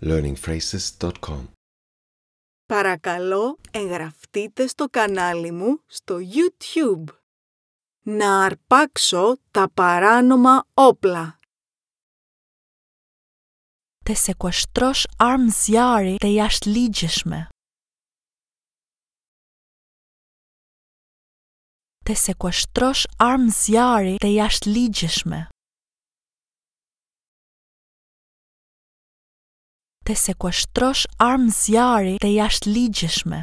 learningphrases.com Παρακαλώ εγγραφτείτε στο κανάλι μου στο YouTube. Να αρπάξω τα παράνομα όπλα. Të sekuestrosh armë zjarri të Τε Të sekuestrosh armë zjarri të ligjeshme. të sekuashtrosh armë zjarë të jashtë ligjëshme.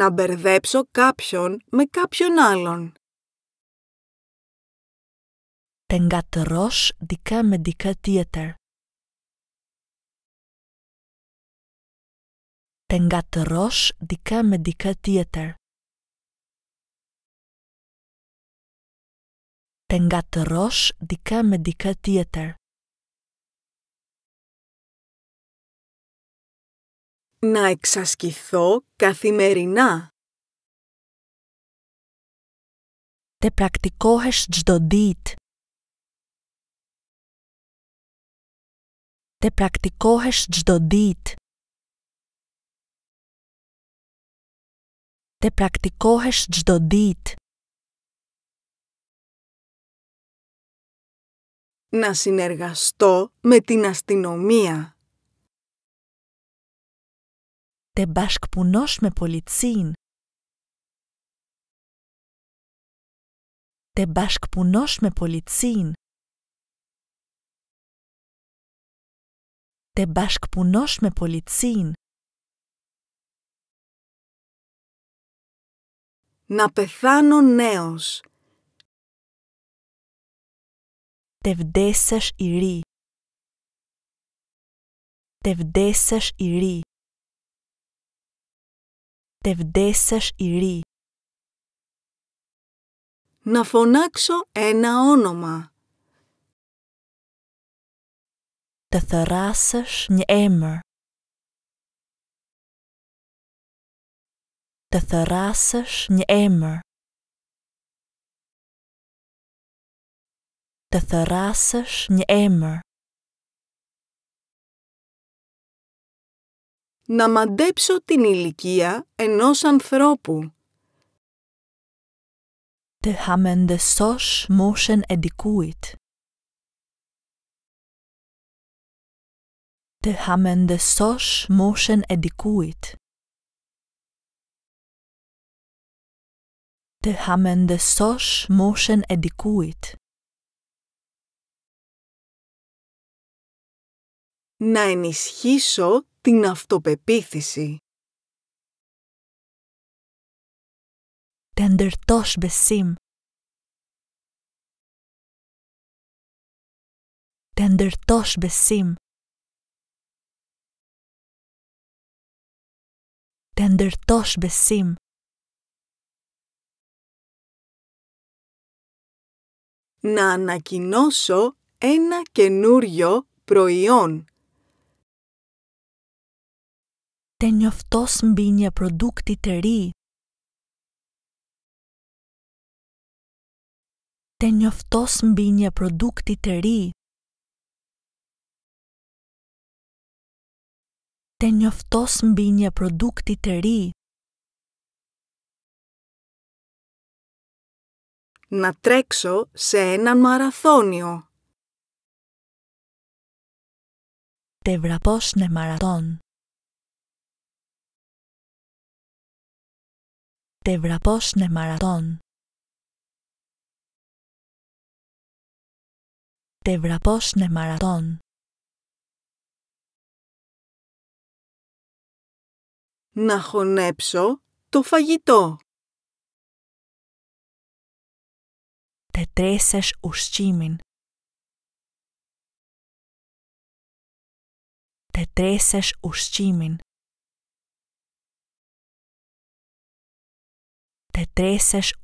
Në berdhepso kapshon me kapshon alon. Të nga të rosh dike me dike tjetër. Të nga të rosh dike me dike tjetër. tengat rosh dika me Να εξασκηθώ καθημερινά. Τε πρακτικόχες τζδοντίτ. Τε πρακτικόχες τζδοντίτ. Τε πρακτικόχες τζδοντίτ. να συνεργαστώ με την αστυνομία. Δεν μπάσκ που με πολιτσίν. Δεν μπάσκ που με πολιτσίν. Δεν μπάσκ που με πολιτσίν. Να πεθάνω νέος. Të vdesësh i ri. Të vdesësh i ri. Të vdesësh i ri. Να φωνάξω ένα όνομα. Të thërasësh një emër. Të thërasësh një emër. të therasësh një Να μαντέψω την ηλικία ενός ανθρώπου. Τε χαμεντεσόσχ μόσεν εδικούιτ. Τε χαμεντεσόσχ μόσεν εδικούιτ. Τε χαμεντεσόσχ μόσεν εδικούιτ. να ενισχύσω την αυτοπεποίθηση. Të ndërtosh besim. Të ndërtosh besim. Να ανακοινώσω ένα καινούριο προϊόν. të njoftos mbi një produkti të ri, të njoftos mbi një produkti të ri, të njoftos mbi një produkti të ri. Να τρέξω σε έναν μαραθώνιο. Te vraposh në maraton. Να χωνέψω το φαγητό. Τετρέσες ουστίμιν. Τετρέσες ουστίμιν. te treseš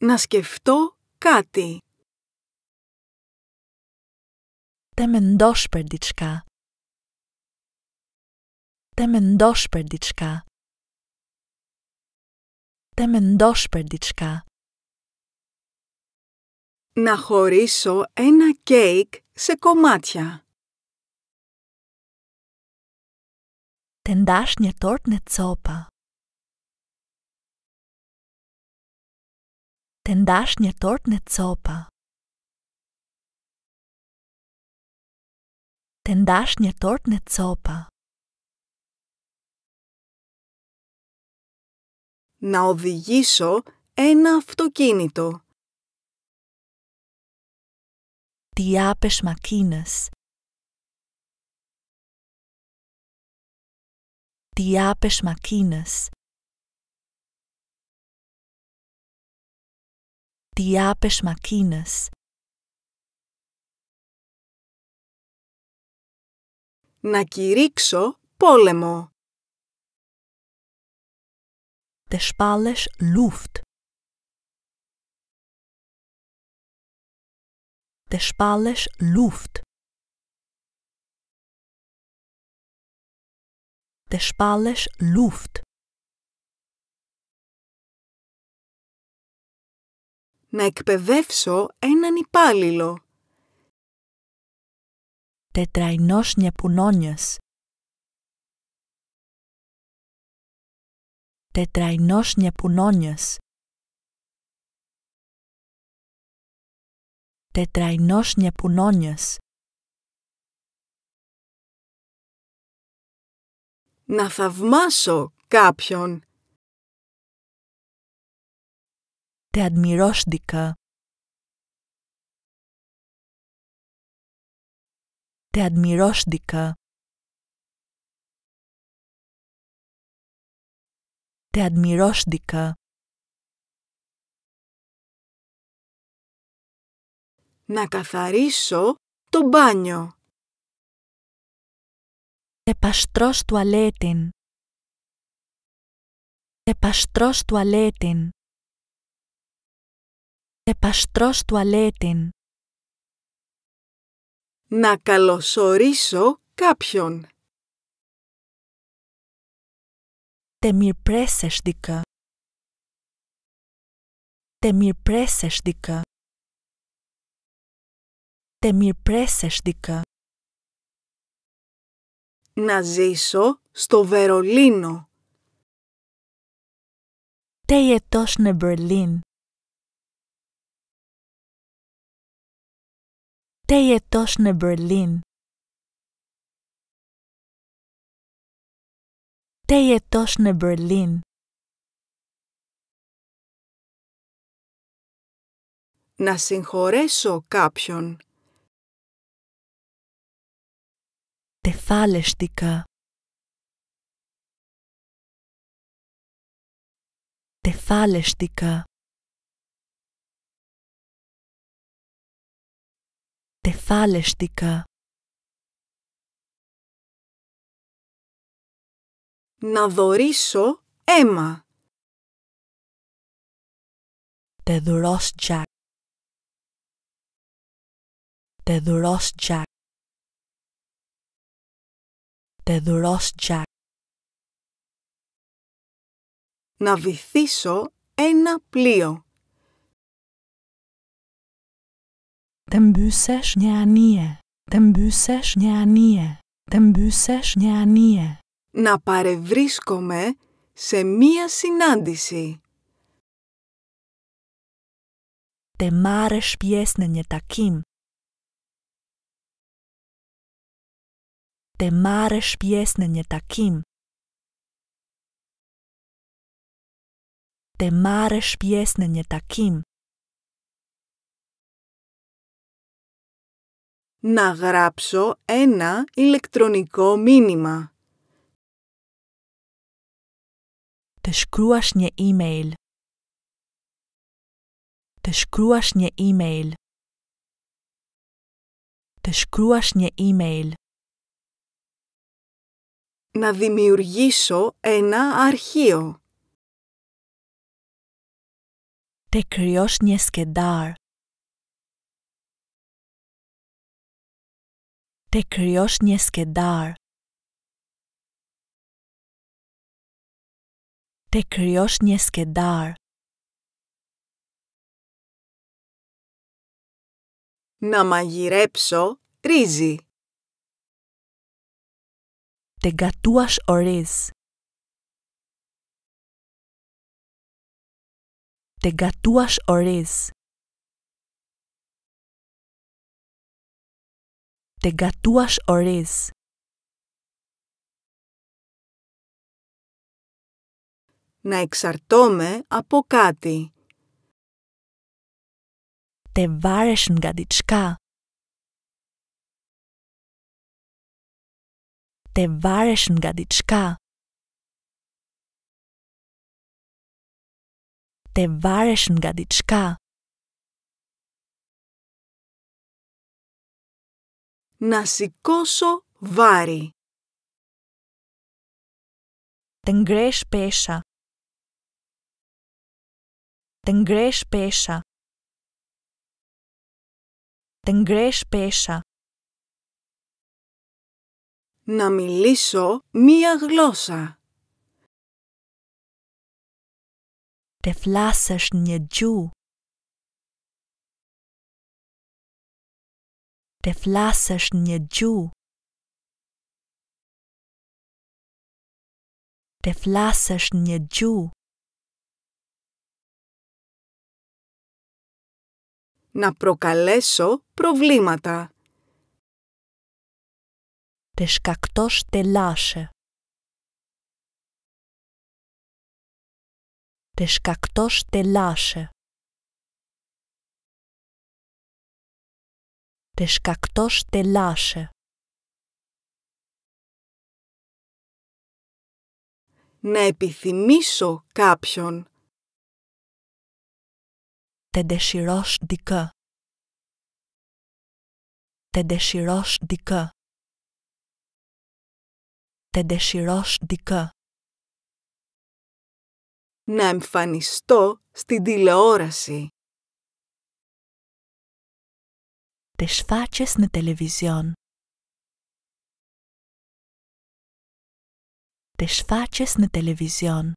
Να σκεφτώ κάτι. Τε με ντός περδιτσκά. Τε με Να χωρίσω ένα κέικ σε κομμάτια. tendašnje tortne copa. Tendašnje tortne copa. Tendašnje tortne copa. Να οδηγήσω ένα αυτοκίνητο. Τι άπες τι άπες μακίνες τι μακίνες να κυρίξω πόλεμο τε σπάλες λουφτ τε σπάλες λουφτ të shpallesh luft. Να εκπαιδεύσω έναν υπάλληλο. Τετραινός νιαπουνόνιος. Τετραινός νιαπουνόνιος. Τετραινός νιαπουνόνιος. να θαυμάσω κάποιον. Τε admirósdica. Τε admirósdica. Τε admirósdica. Να καθαρίσω το μπάνιο επαστρός τουαλέτην, επαστρός τουαλέτην, επαστρός τουαλέτην. Να καλωσορίσω κάποιον. δικα. Τε dikë. πρέσες δικα. τε πρέσες δικα να ζήσω στο Βερολίνο. Τέιετόσνε Μπερλίν. Τέιετόσνε Μπερλίν. Τέιετόσνε Μπερλίν. Να συγχωρέσω κάποιον. Τεφάλεστικα. Τεφάλεστικα. Τεφάλεστικα. Να δωρήσω αίμα. Τεδουρός τζακ. Τεδουρός τζακ. Να βυθίσω ένα πλοίο. Τε μπύσες νια ανία. Τε μπύσες ανία. μπύσες νια ανία. Να παρευρίσκομαι σε μία συνάντηση. Τε μάρες πιέσνε νια te mareš pjesnenje takim. Te mareš pjesnenje takim. Να γράψω ένα ηλεκτρονικό μήνυμα. Të shkruash një email. Të shkruash një email. Të shkruash një email να δημιουργήσω ένα αρχείο. Të kryosh një skedar. Të kryosh Τε skedar. Të Να μαγειρέψω ρύζι είστε γατούας ορίς. Τε γατούας ορίς. Τε γατούας ορίς. Να εξαρτώμε από κάτι. Τε βάρεσν γατιτσκά. te varesh nga diçka. Te varesh diçka. Να σηκώσω βάρη. Τεν γκρέσ πέσα. Τεν γκρέσ πέσα. Τεν γκρέσ πέσα να μιλήσω μία γλώσσα. Τε φλάσσες νιε Τε φλάσσες νιε Τε φλάσσες νιε Να προκαλέσω προβλήματα της κακτός τελάσε. Της κακτός τελάσε. Της κακτός τελάσε. Να επιθυμίσω κάποιον. Τε δεσιρός δικά. Τε δεσιρός δικά τε Να εμφανιστώ στην τηλεόραση. Τες σφάτσες με τηλεβιζιόν. Τες σφάτσες με τηλεβιζιόν.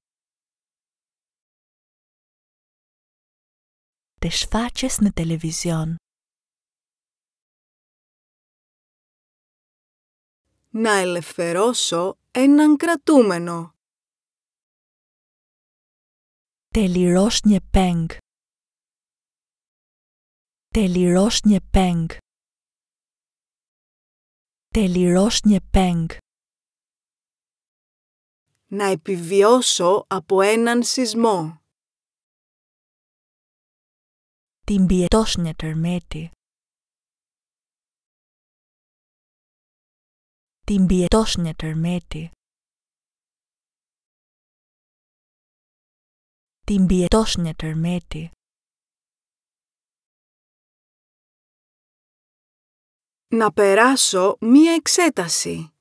Τες σφάτσες με τηλεβιζιόν. να ελευθερώσω έναν κρατούμενο. Τελειρώσνιε πέγκ. Τελειρώσνιε πέγκ. Τελειρώσνιε πέγκ. Να επιβιώσω από έναν σεισμό. Την πιετώσνε τερμέτη. την πιετός τερμέτη. Την πιετός τερμέτη. Να περάσω μία εξέταση.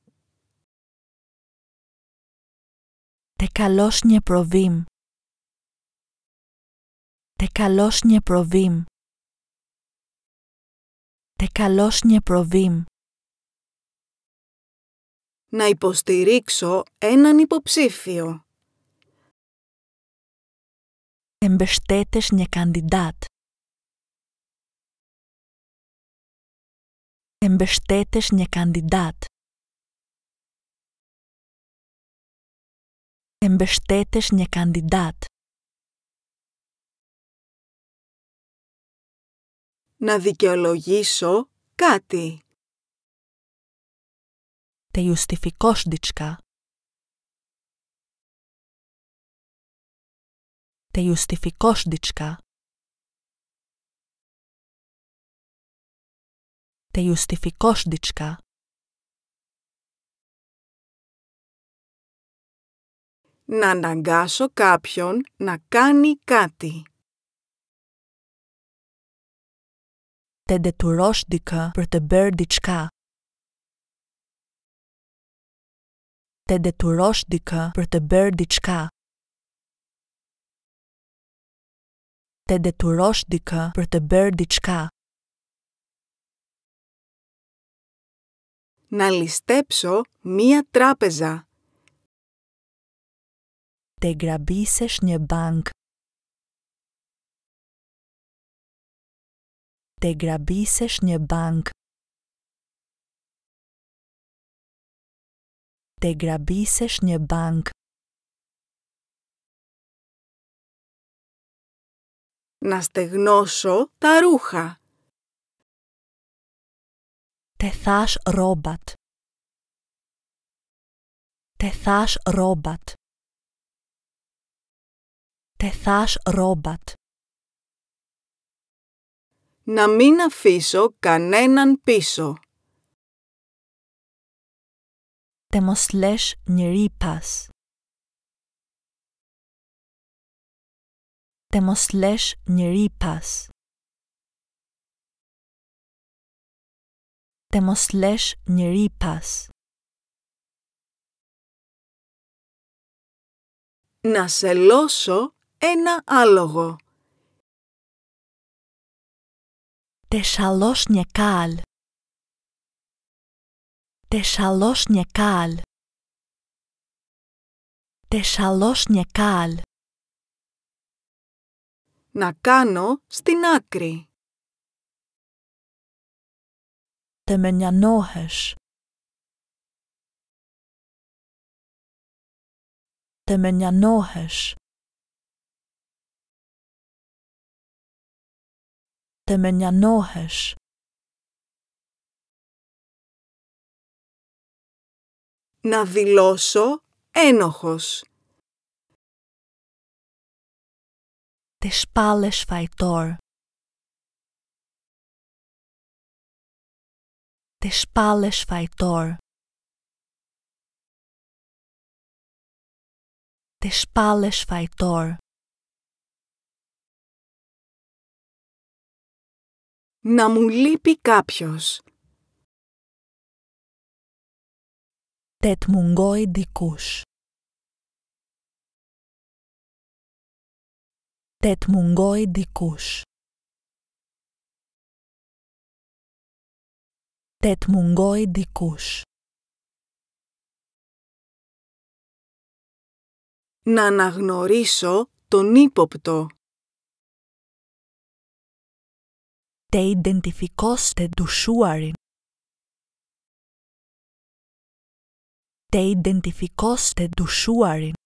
Τε καλός νε προβήμ. Τε καλός νε προβήμ. Τε καλός νε προβήμ να υποστηρίξω έναν υποψήφιο. Εμπεστέτες μια καντιντάτ. Εμπεστέτες μια καντιντάτ. Εμπεστέτες μια καντιντάτ. Να δικαιολογήσω κάτι τευστιφικος δικικα τευστιφικος δικικα τευστιφικος δικικα να ναγκάσω κάποιον να κάνει κάτι τεντετορος δικικα προτεβερ δικικα Të deturosh dikë për të bërë diçka. Të deturosh dikë për të bërë diçka. Na listëpso mia trëpezë. Të grabisesh një bank. Të grabisesh një bank. të grabisesh një bank. Να στεγνώσω τα ρούχα. Te thash robat. Te thash robat. Te thash robat. Να μην αφήσω κανέναν πίσω të mos lesh njëri pas. Të mos lesh njëri pas. Të mos lesh njëri pas. Να σε λώσω ένα άλογο. Τε shalos një Θεσσαλόσνιακάλ. νεκάλ, Να κάνω στην άκρη. Τε Τε Τε Τε νιανόχες. να δηλώσω ένοχος. Τε σπάλες φαϊτόρ. Τε σπάλες φαϊτόρ. Τε σπάλες φαϊτόρ. Να μου λείπει κάποιος. τετ μουγκόι δικούς. Τετ μουγκόι δικούς. Τετ μουγκόι δικούς. Να αναγνωρίσω τον ύποπτο. Τε ιντεντιφικόστε του σούαριν. te identificoste të dushuarin.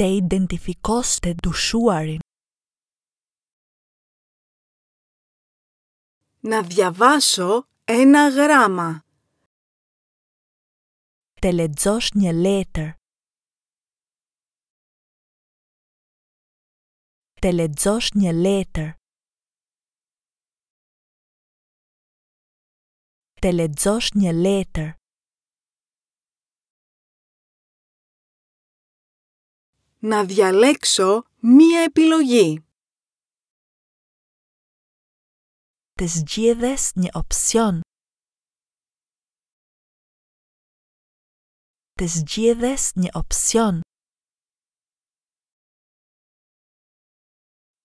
Te identificoste të dushuarin. Να διαβάσω ένα γράμμα. Te lexosh një letër. Te lexosh një letër. te lexosh një letër. Να διαλέξω μία επιλογή. Τες σγίδε μια οψιόν. Τε γίδες μια οψιόν.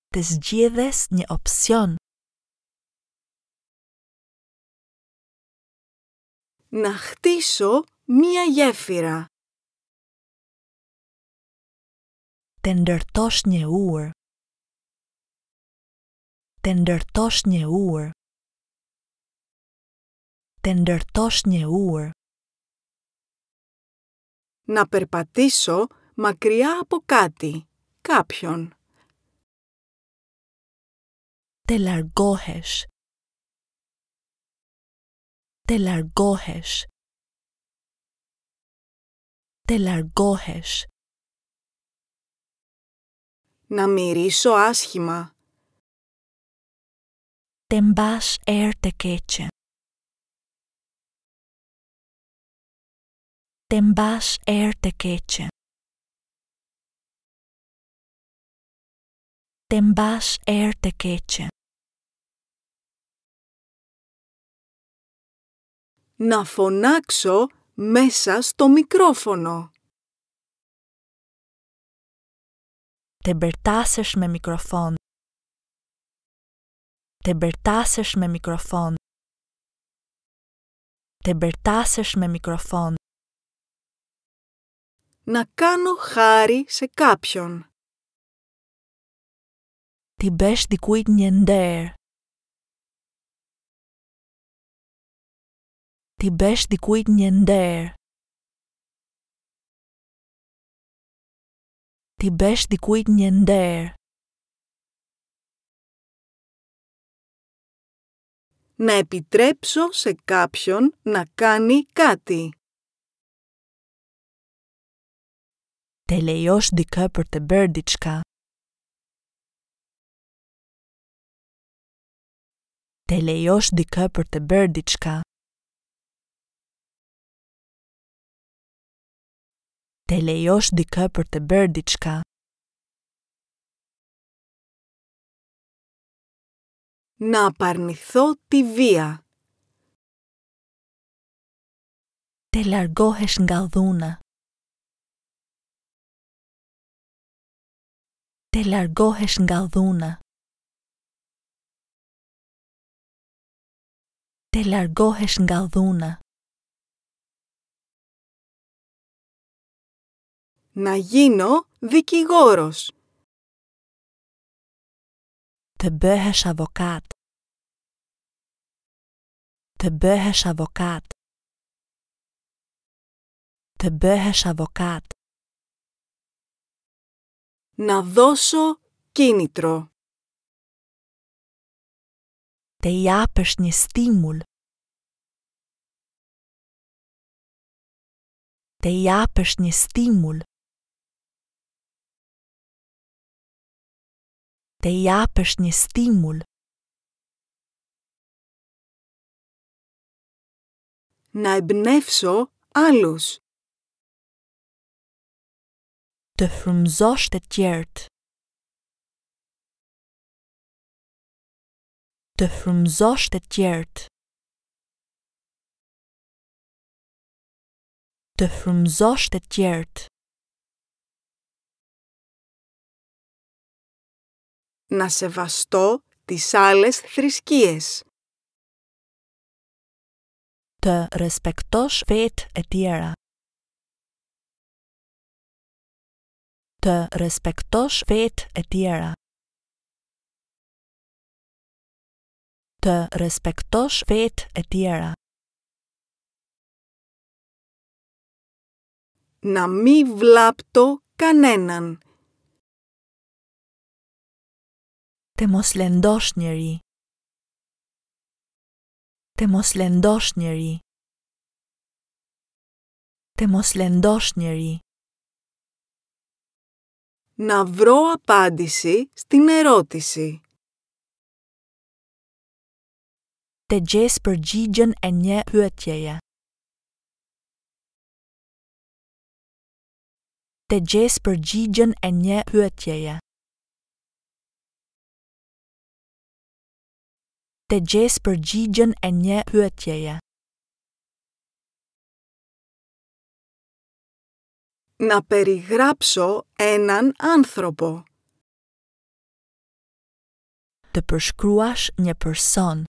Τε γίδες μια οψιον τε γιδες μια οψιον Να χτίσω μία γέφυρα. Τεντερτό Νεούρ. Τεντερτό Νεούρ. Τεντερτό Νεούρ. Να περπατήσω μακριά από κάτι, κάποιον. λαργόχες. Τελαργόχες. Τελαργόχες. Να μυρίσω άσχημα. Τεμπάς έρτε κέτσε. Τεμπάς έρτε κέτσε. Τεμπάς έρτε κέτσε. Να φωνάξω μέσα στο μικρόφωνο. Τεμπερτάσες με μικροφών. Τεμπερτάσες με μικροφών. Τεμπερτάσες με μικροφών. Να κάνω χάρη σε κάποιον. Τι μπες δικούει γνιεντέρ. t'i besh dikujt një nder. T'i besh dikujt një nder. Να επιτρέψω σε κάποιον να κάνει κάτι. Te lejosh dikë për të bërë diçka. Te lejosh dikë për të bërë diçka. të lejosh dikë për të bërë diçka. Na parnitho ti via. Te largohesh nga dhuna. Te largohesh nga dhuna. Te largohesh nga dhuna. Να γίνω δικηγόρος. Τε μπέχες αδοκάτ. Τε μπέχες αδοκάτ. Τε μπέχες αδοκάτ. Να δώσω κίνητρο. Τε η άπεσνη στήμουλ. të japësh një stimul. Na e bënefso alus. Të frumzosh të tjert. Të frumzosh të tjert. Të frumzosh të tjert. να σεβαστώ τις άλλες θρησκείες. Të respektosh vetë e tjera. Të respektosh ετιέρα. e tjera. Të respektosh Να μη βλάπτω κανέναν Te mos lëndosh njëri. Te mos lëndosh njëri. Te mos lëndosh njëri. Na vro apadisi sti në erotisi. Te gjes përgjigjen e një hëtjeje. Te gjes përgjigjen e një hëtjeje. të gjesë përgjigjen e një pyetjeje. Na perigrapso enan anthropo. Të përshkruash një person.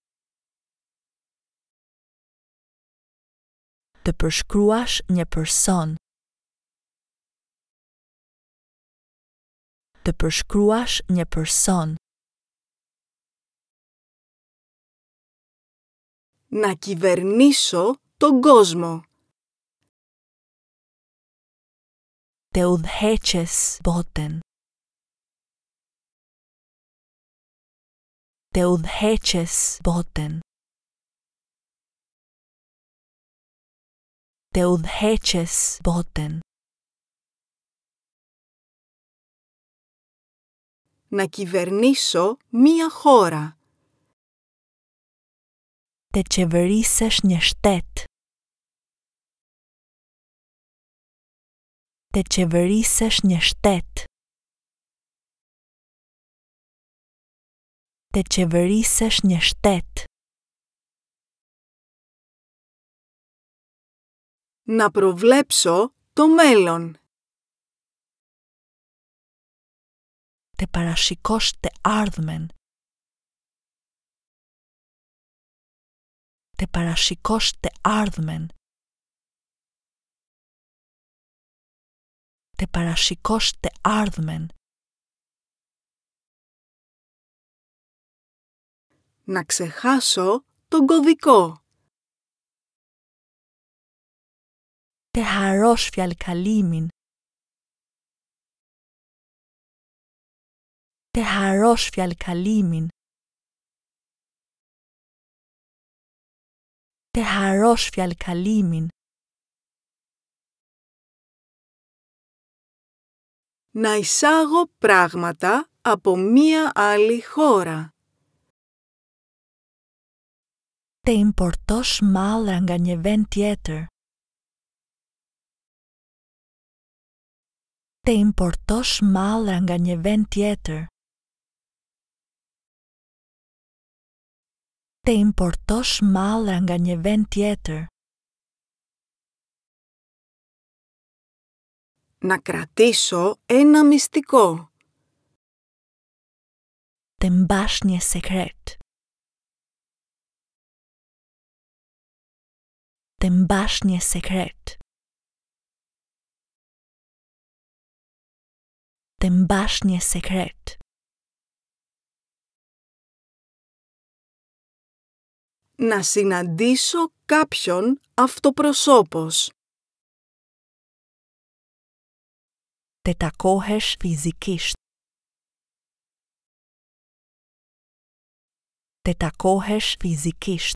Të përshkruash një person. Të përshkruash një person. να κυβερνήσω τον κόσμο. Τε udheches boten. Τε udheches boten. Τε boten. Να κυβερνήσω μία χώρα të qeverisësh një shtet. Të qeverisësh një shtet. Të qeverisësh një shtet. Να προβλέψω το μέλλον. Të parashikosh të ardhmen. τε παρασικόστε άρδμεν. Τε παρασικόστε άρδμεν. Να ξεχάσω τον κωδικό. Τε χαρός φιαλκαλίμιν. Τε χαρός φιαλκαλίμιν. τεχαρός φιαλκαλίμιν. Να εισάγω πράγματα από μία άλλη χώρα. Τε ειμπορτώ σμάλ ραγκανιεβέν τιέτερ. Τε σμάλ të importosh malra nga një vend tjetër. Në kratisho e në mistiko. Të mbash një sekret. Të mbash një sekret. Të mbash një sekret. να συναντήσω κάποιον αυτοπροσώπος. Τετακόχες φυσικής. Τετακόχες φυσικής.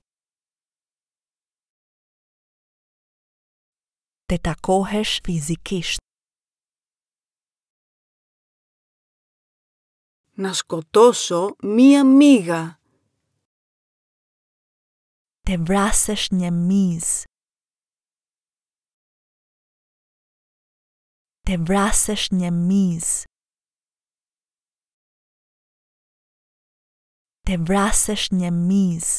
Τετακόχες φυσικής. Να σκοτώσω μία μίγα. Të vrasësh një mis. Të vrasësh një mis. Të vrasësh një mis.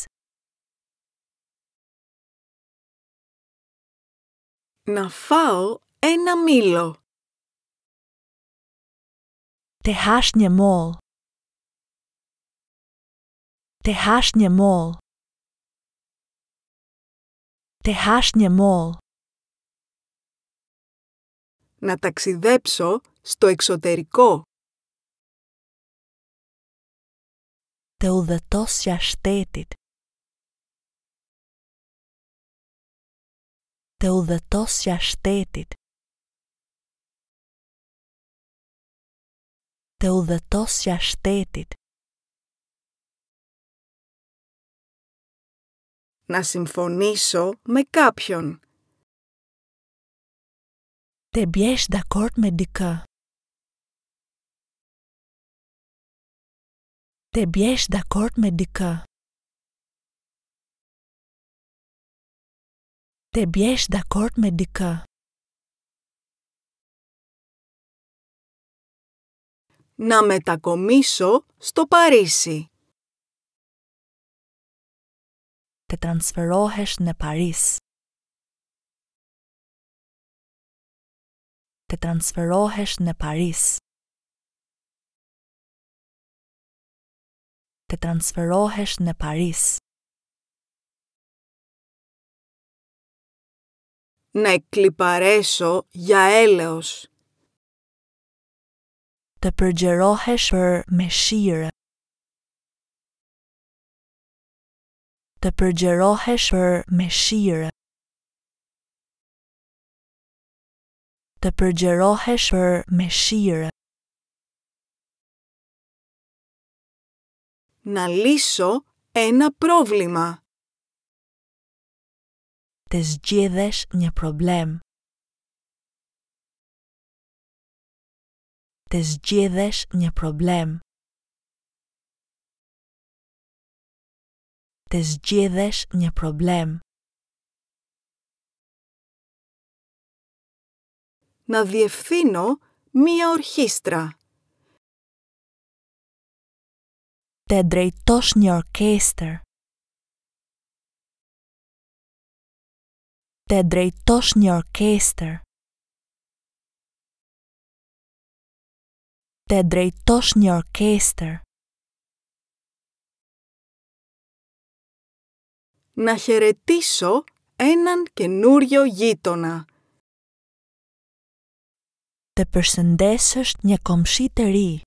Në fao e na milo. Të hash një mollë. Të hash një mollë. Te Tehashnje mol. Να ταξιδέψω στο εξωτερικό. Të udhëtosja shtetit. Të udhëtosja shtetit. Të udhëtosja shtetit. να συμφωνήσω με κάποιον. Te bies d'accord με dica. Te bies d'accord με dica. Te bies d'accord Να μετακομίσω στο Παρίσι. të transferohesh në Paris. Të transferohesh në Paris. Të transferohesh në Paris. Ne kliparesho ja eleos. Të përgjerohesh për me shire. Τε përgjerohesh për meshirë. Να λύσω ένα πρόβλημα. Τε γίδε μια προβλέμ. Τε γίδε μια προβλέμ. Να διευθύνω μία ορχήστρα. Τε ντρεϊτός νι' ορκέστερ. Τε ντρεϊτός να χαιρετήσω έναν καινούριο γείτονα. Τε περσεντέσες μια κομψή τερί.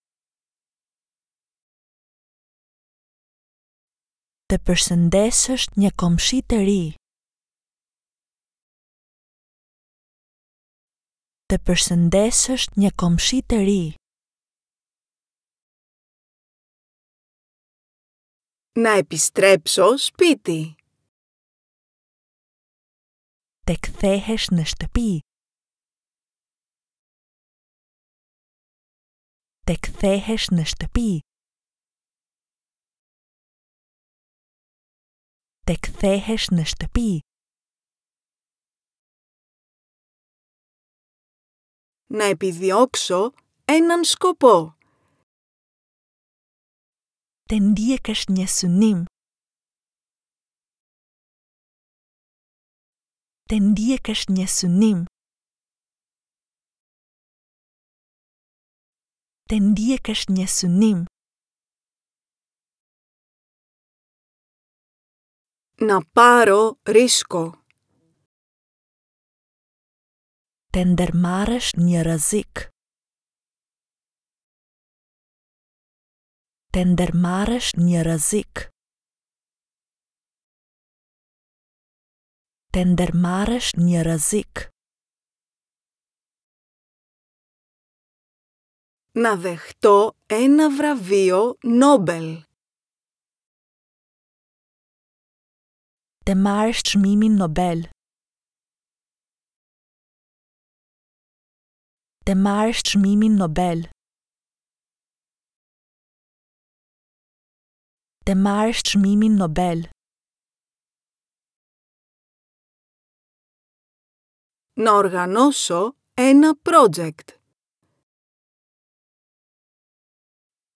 Τε μια κομψή Τε μια Να επιστρέψω σπίτι te kthehesh në shtëpi. Te kthehesh në shtëpi. Te kthehesh në shtëpi. Να επιδιώξω έναν σκοπό. Τεν διέκες një synim të ndjek është një synim. Të ndjek është një synim. Në paro rishko. Të ndërmarë një rëzik. Të ndërmarë një rëzik. të ndërmarësh një rëzik. Në dhehto e në vravio Nobel. Të marësh shmimin Nobel. Të marësh shmimin Nobel. Të marësh shmimin Nobel. να οργανώσω ένα project.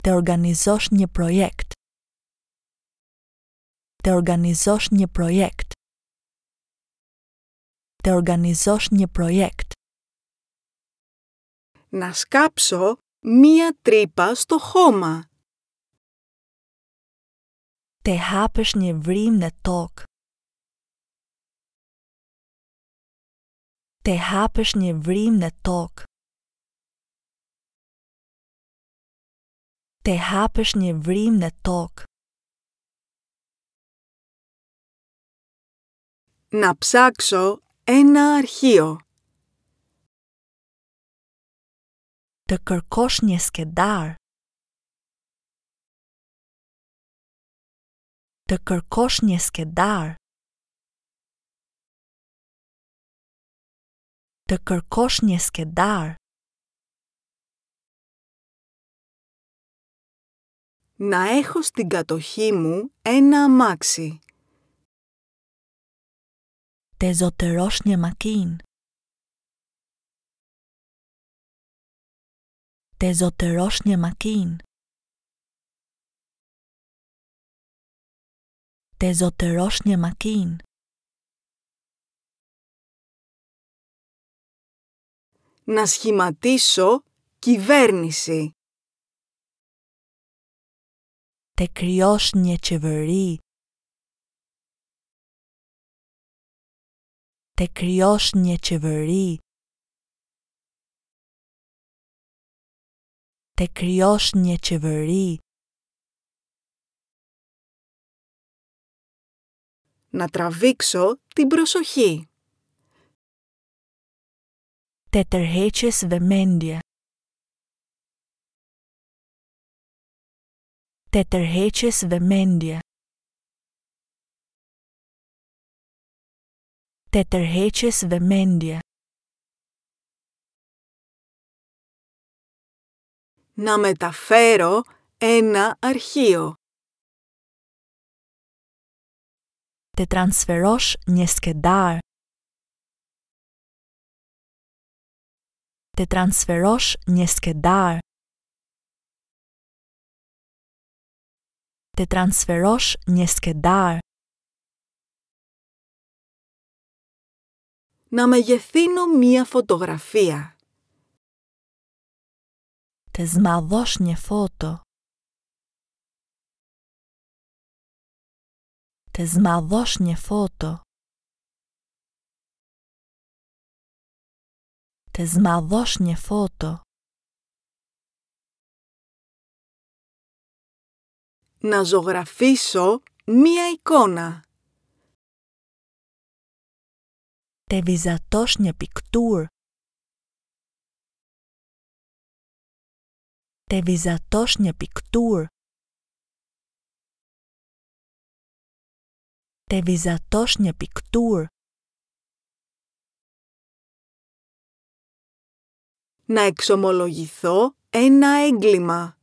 Të organizosh një projekt. Të organizosh një projekt. Të organizosh një projekt. Να σκάψω μία τρύπα στο χώμα. Të hapësh një vrim në tokë. të hapësh një vrim në tokë. Të hapësh një vrim në tokë. Në psakso e në arhio. Të kërkosh një skedar. Të kërkosh një skedar. të kërkosh një skedar. Να έχω στην κατοχή μου ένα αμάξι. Τε ζωτερός νια μακίν. Τε ζωτερός νια μακίν. Τε ζωτερός νια μακίν. να σχηματίσω κυβέρνηση. Të kryosh një qeveri. Të kryosh një qeveri. Të një qeveri. Να τραβήξω την προσοχή. të tërheqes vëmendje. Të tërheqes vëmendje. Të tërheqes vëmendje. Na metafero ena arhio. Të transferosh një skedar. Να μεγεθύνω μία φωτογραφία. Τε σμαδώσ μια φώτο. Τε σμαδώσ μια φωτο τε μια φωτο të zmadhosh një foto. Në zografiso një ikona. Të vizatosh një piktur. Të vizatosh një piktur. Të vizatosh një piktur. να εξομολογηθώ ένα έγκλημα.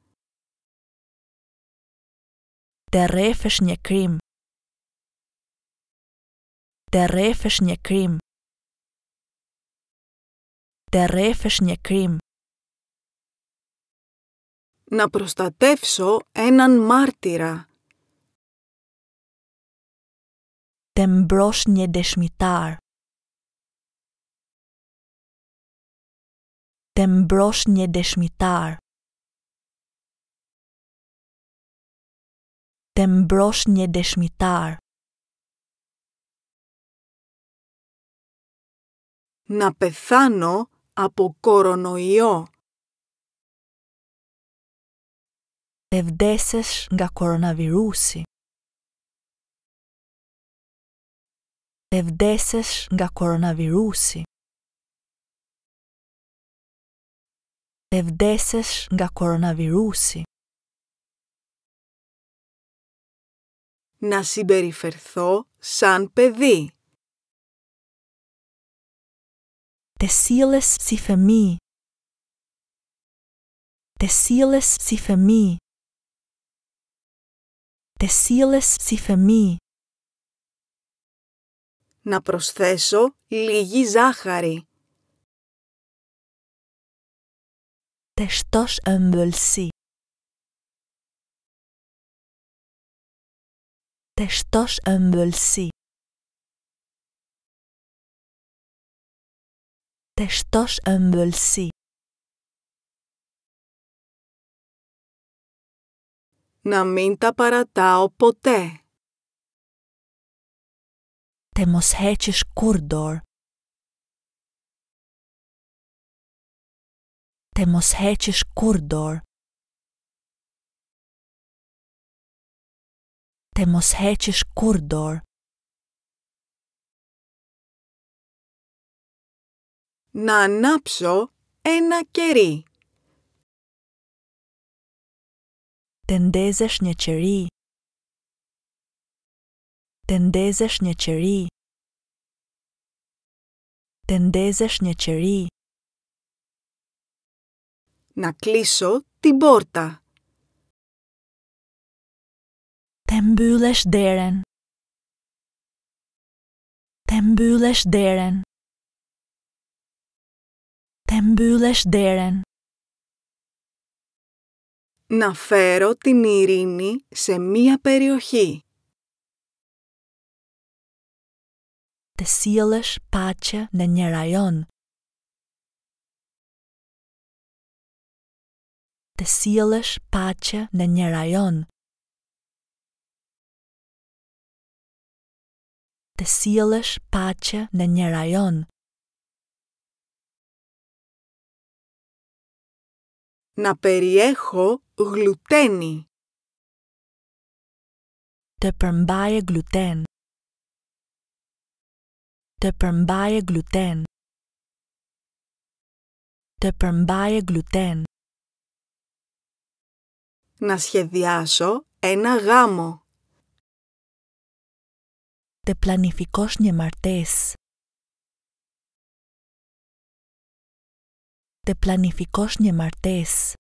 Der refeschne Krim. Der refeschne Krim. Der refeschne Krim. Να προστατεύσω έναν μάρτυρα. Dem broschne des Mitar. të mbrosh një dëshmitar. Të mbrosh një dëshmitar. Në pëthano apo korono jo. vdesesh nga koronavirusi. Të vdesesh nga koronavirusi. Te vdesesh nga koronavirusi. Να συμπεριφερθώ σαν παιδί. Τε σίλες σι φεμί. Τε σίλες σι Τε σίλες σι Να προσθέσω λίγη ζάχαρη. të shtosh ëmbëlsi. Të shtosh ëmbëlsi. Të shtosh ëmbëlsi. Në minta para ta o pote. Të mos heqish kur dorë. të mos heqish kur dor? Të mos heqish kur Na napsho keri. Të ndezesh një qeri. Të ndezesh një qeri. Të ndezesh një qeri. Να κλείσω την πόρτα. Θεμπύλες δέρεν. Θεμπύλες δέρεν. Θεμπύλες δέρεν. Να φέρω την ειρήνη σε μία περιοχή. Θεσίλες πάτια να γεραιών. të sielësh pache në një rajon. Të sielësh pache në një rajon. Na periejo gluteni. Të përmbaje gluten. Të përmbaje gluten. Të përmbaje gluten. να σχεδιάσω ένα γάμο. Τεπλανιφικός πλανηφικός νεμαρτές. Τε πλανηφικός νεμαρτές.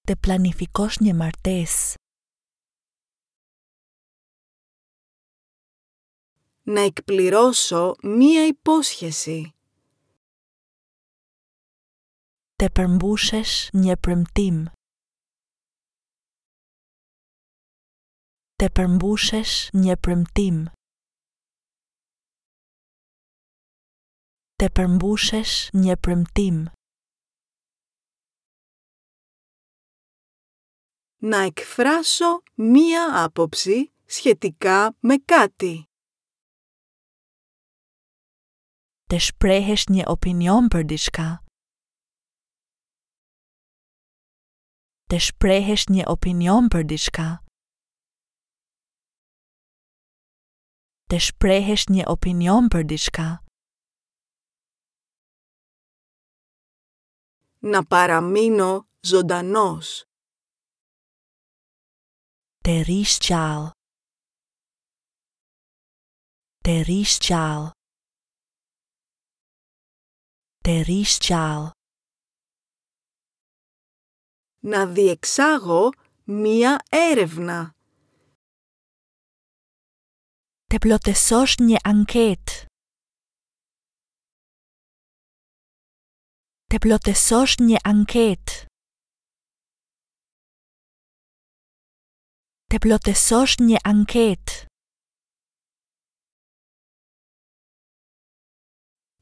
Τε νεμαρτές. Να εκπληρώσω μία υπόσχεση të përmbushesh një premtim. Të përmbushesh një premtim. Të përmbushesh një premtim. Να εκφράσω μία άποψη σχετικά με κάτι. Të shprehesh një opinion për diçka. Të shprehesh një opinion për diçka. Të shprehesh një opinion për diçka. Na paramino zodanos. Të rish qall. Të rish qall. Të rish qall. να διεξάγω μία έρευνα. Τε πλωτεσός νιε ανκέτ. Τε πλωτεσός νιε ανκέτ. Τε νιε ανκέτ.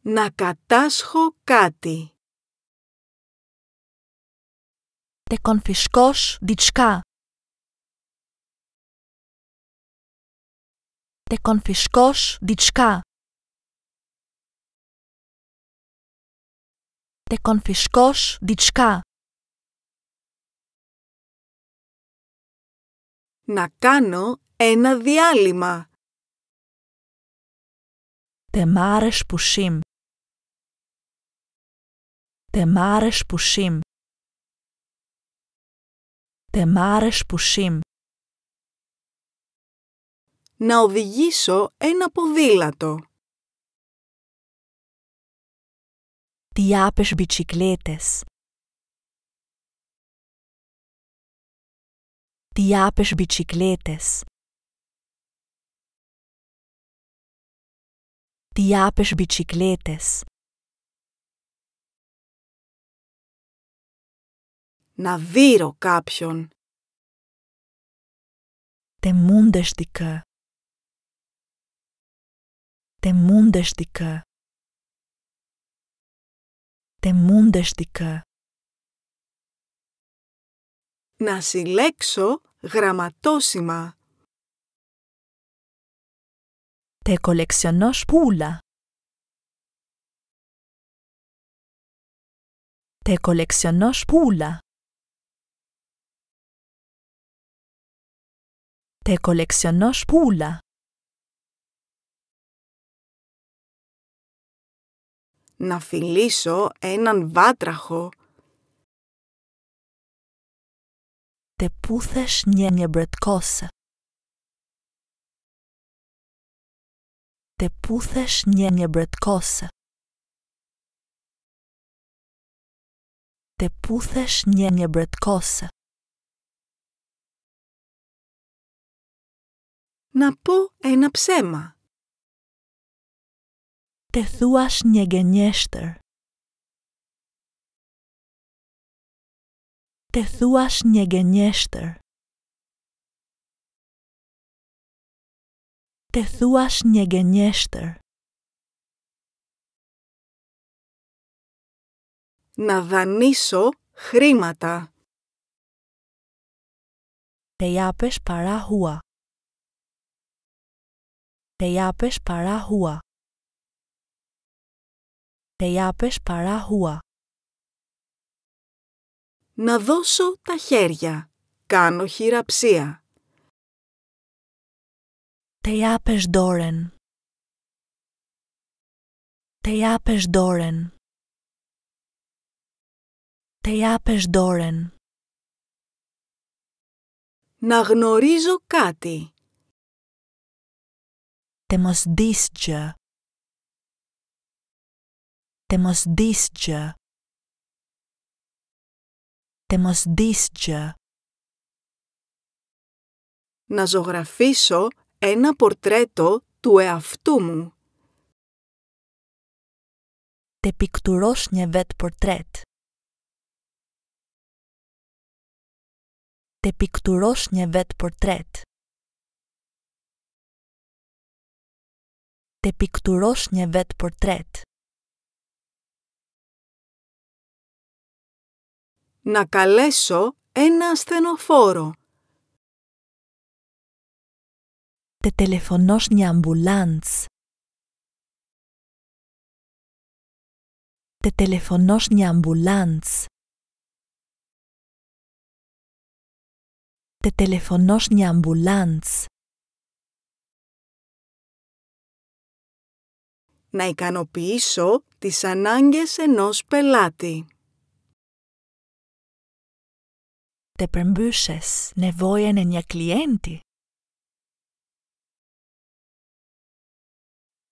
Να κατάσχω κάτι. te konfiskosh diçka. Te konfiskosh diçka. Te konfiskosh diçka. Να κάνω ένα διάλειμμα. Te mares pushim. Te maresh pushim τεμάρες πουσίμ. Να οδηγήσω ένα ποδήλατο. Διάπες μπιτσικλέτες. Διάπες μπιτσικλέτες. Διάπες μπιτσικλέτες. Να δείρω κάποιον. Τεμούντεστικα. Τεμούντεστικα. Τεμούντεστικα. Να συλλέξω γραμματόσημα. Τε κολεξιονός πουλα. Τε κολεξιονός πουλα. te kolleksjonosh pula. Να φιλήσω έναν βάτραχο. Te puthesh një një bretkose. Te puthesh një një bretkose. Te puthesh një një bretkose. να πω ένα ψέμα. Τεθούας νιεγενιέστερ. Τεθούας νιεγενιέστερ. Τεθούας νιεγενιέστερ. Να δανείσω χρήματα. Τειάπες παράγουα. Te Teyapes para hua. Te Teyapes para hua. Να δώσω τα χέρια. Κάνω χειραψία. Teyapes doren. Te Teyapes doren. Te Teyapes doren. Να γνωρίζω κάτι. Temos disja. Temos disja. Temos disja. Να ζωγραφίσω ένα πορτρέτο του εαυτού μου. Te pikturosh një vet portret. Te pikturosh një vet portret. të pikturosh një vetë portret. Να καλέσω ένα ασθενοφόρο. Τε τελεφωνός μια αμπουλάντς. Τε τελεφωνός μια αμπουλάντς. Τε τελεφωνός μια αμπουλάντς. να ικανοποιήσω τις ανάγκες ενός πελάτη. Te πρεμπούσες νεβόιεν ενια κλιέντη.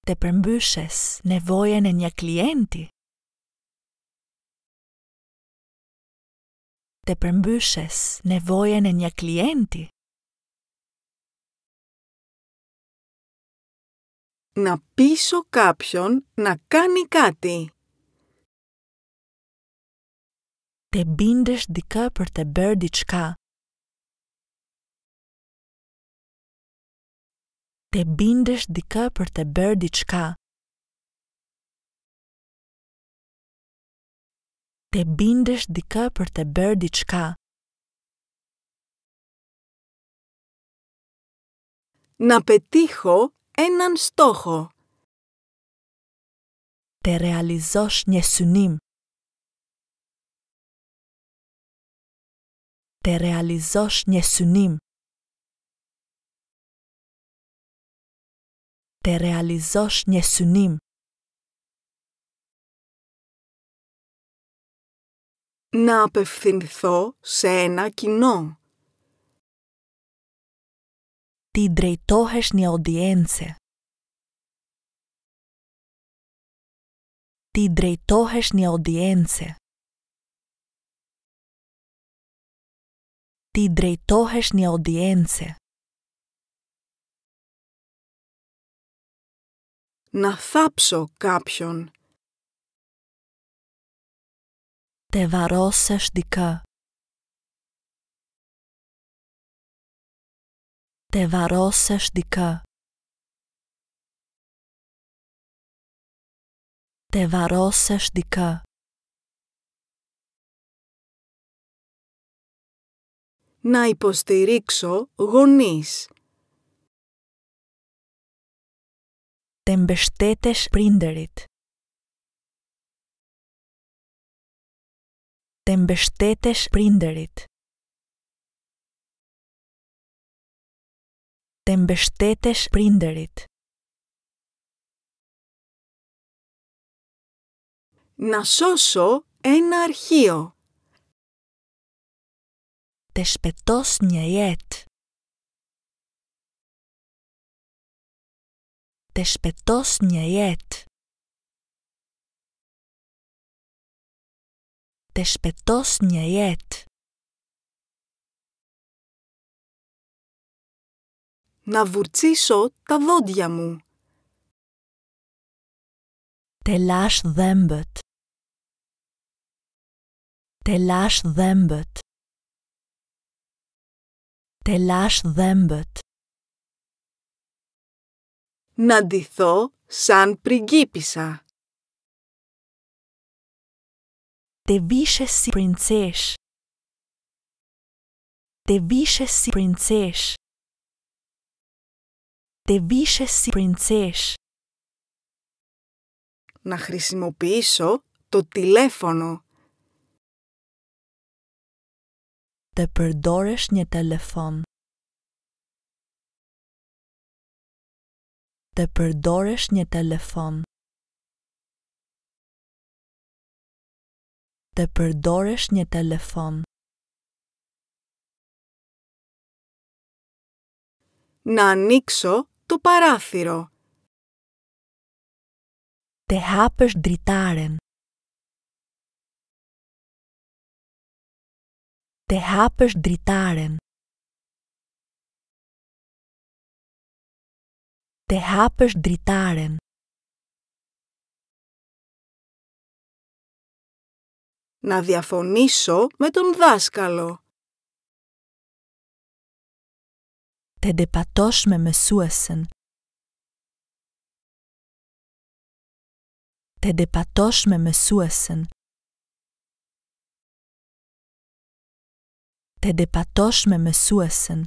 Te πρεμπούσες νεβόιεν ενια κλιέντη. Te πρεμπούσες να πείσω κάποιον να κάνει κάτι. Τε μπίντες δικά περ τε μπέρδιτσκά. Τε μπίντες δικά περ τε μπέρδιτσκά. Τε μπίντες δικά τε Να πετύχω έναν στόχο. Τε ρεαλιζός νε σουνίμ. Τε ρεαλιζός νε Τε ρεαλιζός Να απευθυνθώ σε ένα κοινό ti drejtohesh një audiencë. Ti drejtohesh një audiencë. Ti drejtohesh një audiencë. Να θάψω κάποιον. Τε βαρώσες δικά. Te varosësht dikë. Te varosesh dikë. Na i postirikso gonis. Të mbështetesh prinderit. Të mbështetesh prinderit. të mbështetesh prinderit. Na shosho e në arhio. Të shpetos një jetë. Të shpetos një jetë. Të shpetos një jetë. να βουρτσίσω τα δόντια μου. Τελάς δέμπετ. Τελάς δέμπετ. Τελάς δέμπετ. Να ντυθώ σαν πριγκίπισσα. Τε vishe si princesh. Te vishe «Τε βίσε σι πριντσές». Να χρησιμοποιήσω το τηλέφωνο. Τε περδόρες νιε τηλέφων. Τε περδόρες νιε τηλέφων. Τε περδόρες νιε τηλέφων. να ανοίξω το παράθυρο. Τε άπες δριτάρεν. Τε Τεχάπες δριτάρεν. Να διαφωνήσω με τον δάσκαλο. te depatosh me mësuesën. Te depatosh me mësuesën. Te depatosh me mësuesën.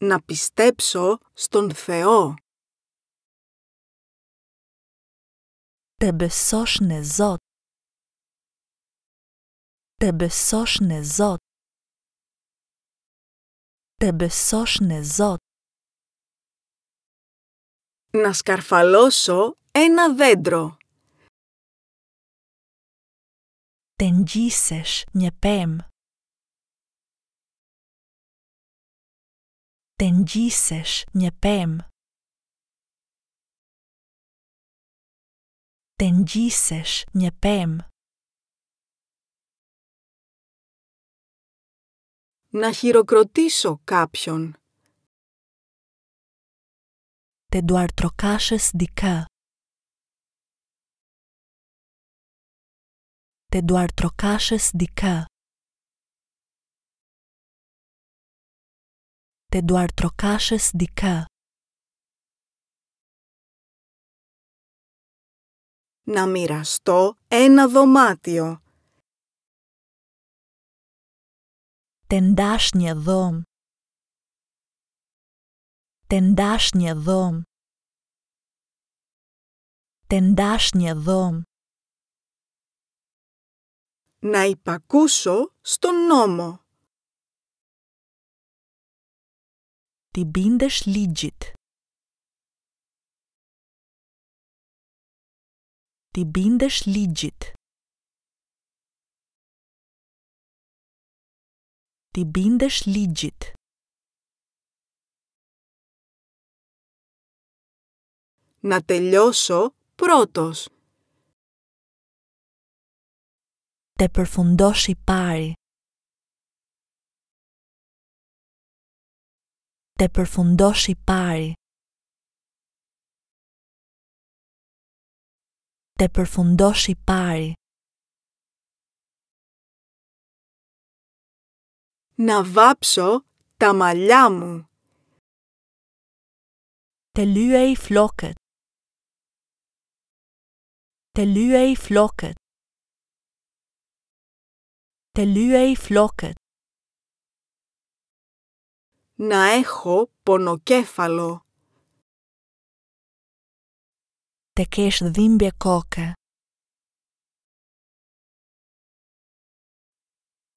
Να πιστέψω στον Θεό. Te besoshne Zot. Te besoshne Zot. Να σκαρφαλώσω ένα δέντρο. Τα εντζίσες μια πέμ. Τα εντζίσες μια πέμ. Να χειροκροτήσω κάποιον. Τε του δικά. Τε του δικά. Τε του δικά. Να μοιραστώ ένα δωμάτιο. Të ndash një dhomë Të ndash një dhomë Të ndash një dhomë Na ipakusho sto nomo Ti bindesh ligjit Ti bindesh ligjit ti bindesh ligjit. Na teljoso protos. Te përfundosh i pari. Te përfundosh i pari. Te përfundosh i pari. να βάψω τα μαλλιά μου. Τελούει φλόκετ. Τελούει φλόκετ. Τελούει φλόκετ. Να έχω πονοκέφαλο. Τεκέσδιμπε κόκε.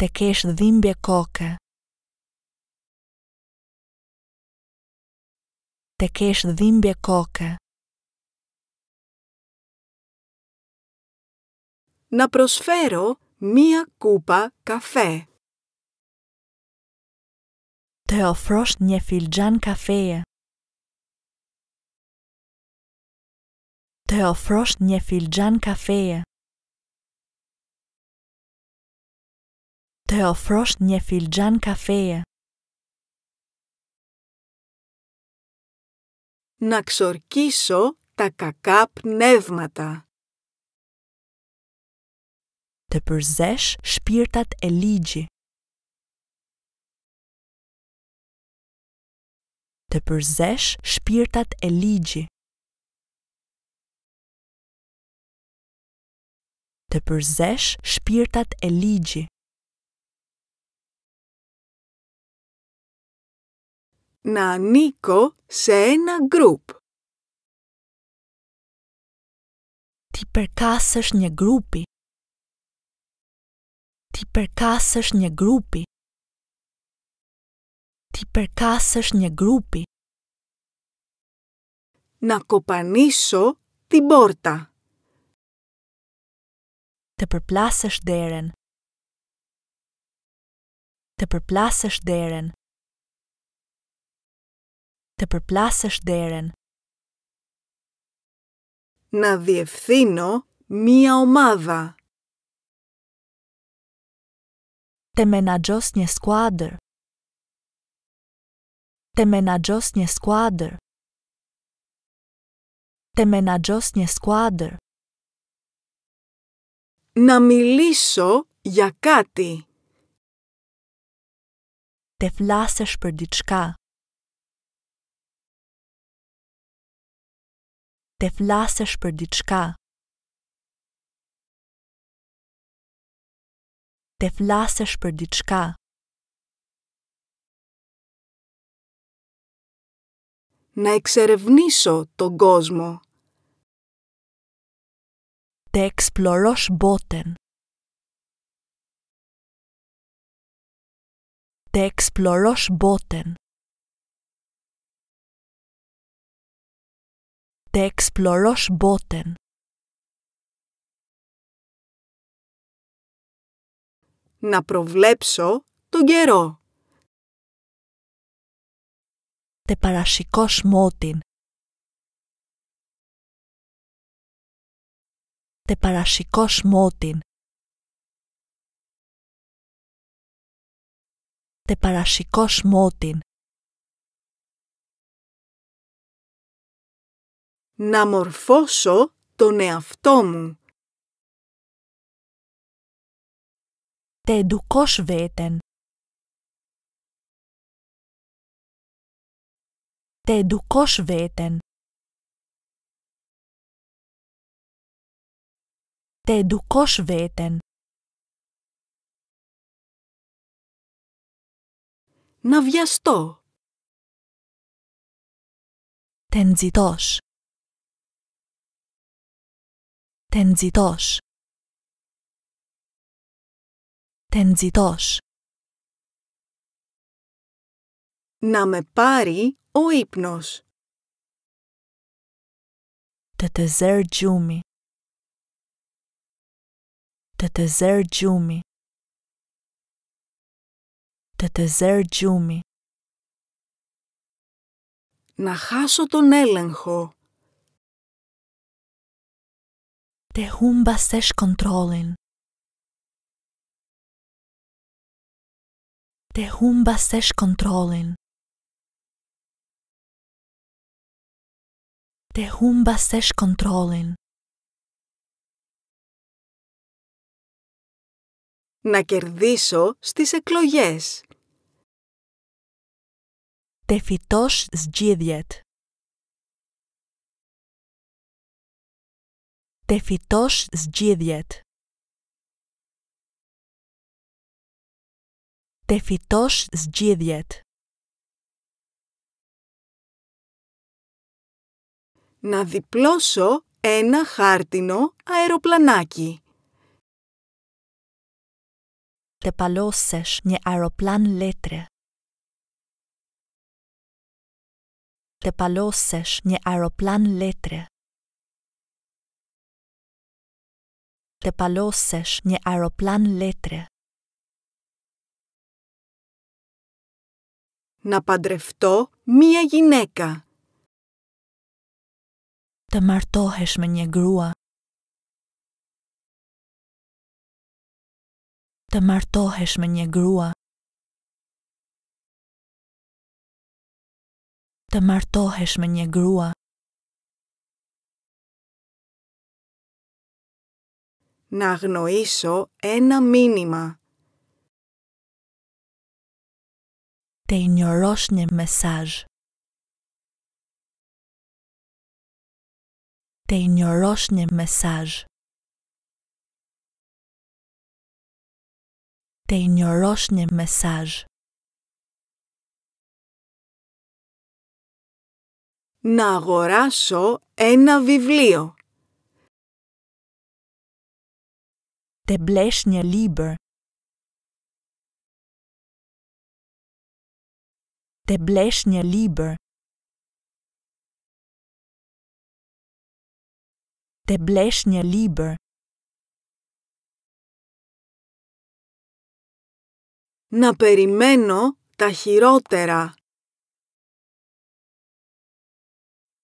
të kesh dhimbje koke. Të kesh dhimbje koke. Na prosfero mia kupa kafe. Të ofrosh një filxhan kafeje. Të ofrosh një filxhan kafeje. Te ofrosh një filgjan Να ξορκίσω τα κακά πνεύματα. Τε περζές σπίρτατ ελίγι. Τε περζές σπίρτατ ελίγι. Τε περζές σπίρτατ ελίγι. να ανήκω σε ένα γκρουπ. Ti përkasësh një grupi. Ti përkasësh një grupi. Ti përkasësh një grupi. Na kopanisho ti borta. Të përplasësh derën. Të përplasësh derën të përplasësh derën. Na djefthino mia o madha. Të menagjos një skuadër. Të menagjos një skuadër. Të menagjos një skuadër. Na miliso ja kati. Të flasësh për diçka. Të flasësh për diçka. Te flasesh për diçka. Te flasesh për diçka. Να εξερευνήσω τον κόσμο. Te eksplorosh boten. Te eksplorosh boten. të eksplorosh boten. Να προβλέψω τον καιρό. Τε παρασικός μότιν. Τε παρασικός μότιν. Τε παρασικός μότιν. να μορφώσω τον εαυτό μου. Τε ντουκός βέτεν. Τε βέτεν. Τε βέτεν. Να βιαστώ. Τεν Tenzitos. Tenzitos. Να με πάρει ο ύπνος. Τε τεζέρ τζούμι. Τε τεζέρ τζούμι. Τε τεζέρ τζούμι. Να χάσω τον έλεγχο. Te humba sesh kontrollin. Te humba sesh kontrollin. Te humba sesh kontrollin. Να κερδίσω στις εκλογές. Te fitos zgjidhjet. τεφιτός σγίδιετ. Τεφιτός σγίδιετ. Να διπλώσω ένα χάρτινο αεροπλανάκι. një aeroplan αεροπλάν λέτρε. palosesh një αεροπλάν λέτρε. të palosesh një aeroplan letre. Na padrefto mia gjineka. Të martohesh me një grua. Të martohesh me një grua. Të martohesh me një grua. Να αγνοήσω ένα μήνυμα. Τε nh ょ ρόσνυμ μεσάζ. Τε nh ょ ρόσνυμ μεσάζ. Τε nh ょ ρόσνυμ μεσάζ. Να αγοράσω ένα βιβλίο. të blesh një libër. Të blesh një libër. Të blesh një libër. Na perimeno ta hirotera.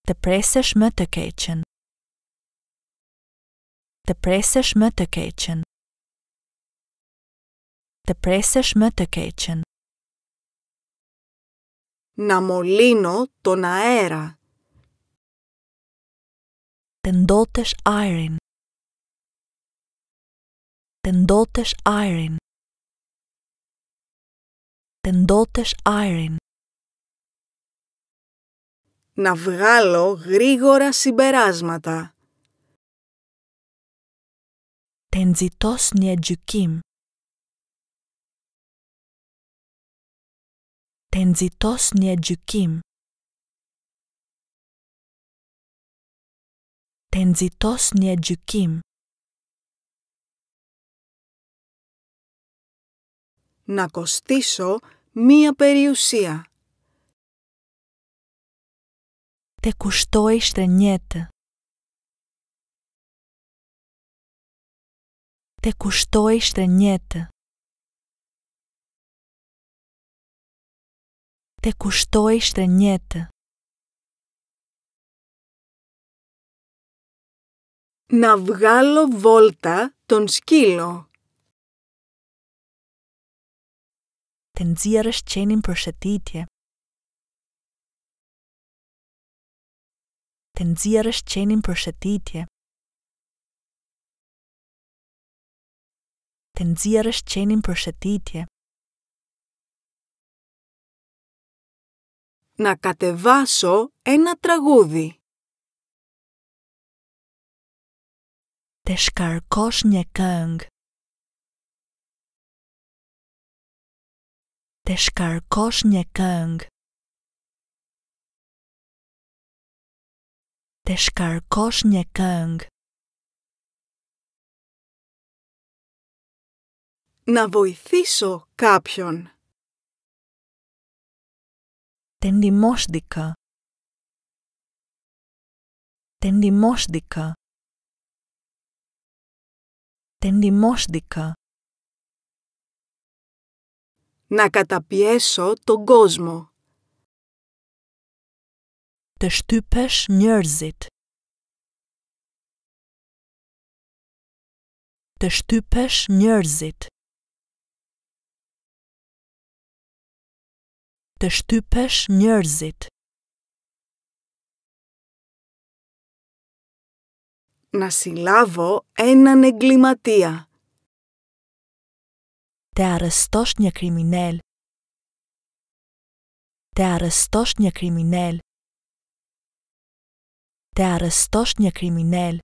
Të presesh më të keqen. Të presesh më të keqen. të presesh më të keqen. Na molino ton aera. Të ndotesh ajrin. Të ndotesh ajrin. Të ndotesh ajrin. Να βγάλω γρήγορα συμπεράσματα. Të nxitos një të nëzitos një gjykim. Të gjykim. Në kostiso mija periusia. i usia. Të kushtoj shtë njëtë. Të kushtoj shtë njëtë. te kushtoj shtrenjet. Να βγάλω βόλτα τον σκύλο. Τεν ζιαρες τσένιν προσετήτια. Τεν ζιαρες τσένιν προσετήτια. Τεν ζιαρες τσένιν προσετήτια. Να κατεβάσω ένα τραγούδι. Τε σκαρκός νε κάνγκ. Τε σκαρκός Να βοηθήσω κάποιον. Denn die Moschdika. Denn die Moschdika. Denn Να καταπιέσω τον κόσμο. Të shtypesh njerëzit. Të shtypesh njerëzit. të shtypesh njërzit. Να συλλάβω έναν εγκληματία. Τε αρεστός κριμινέλ. Τε αρεστός κριμινέλ. Τε αρεστός κριμινέλ.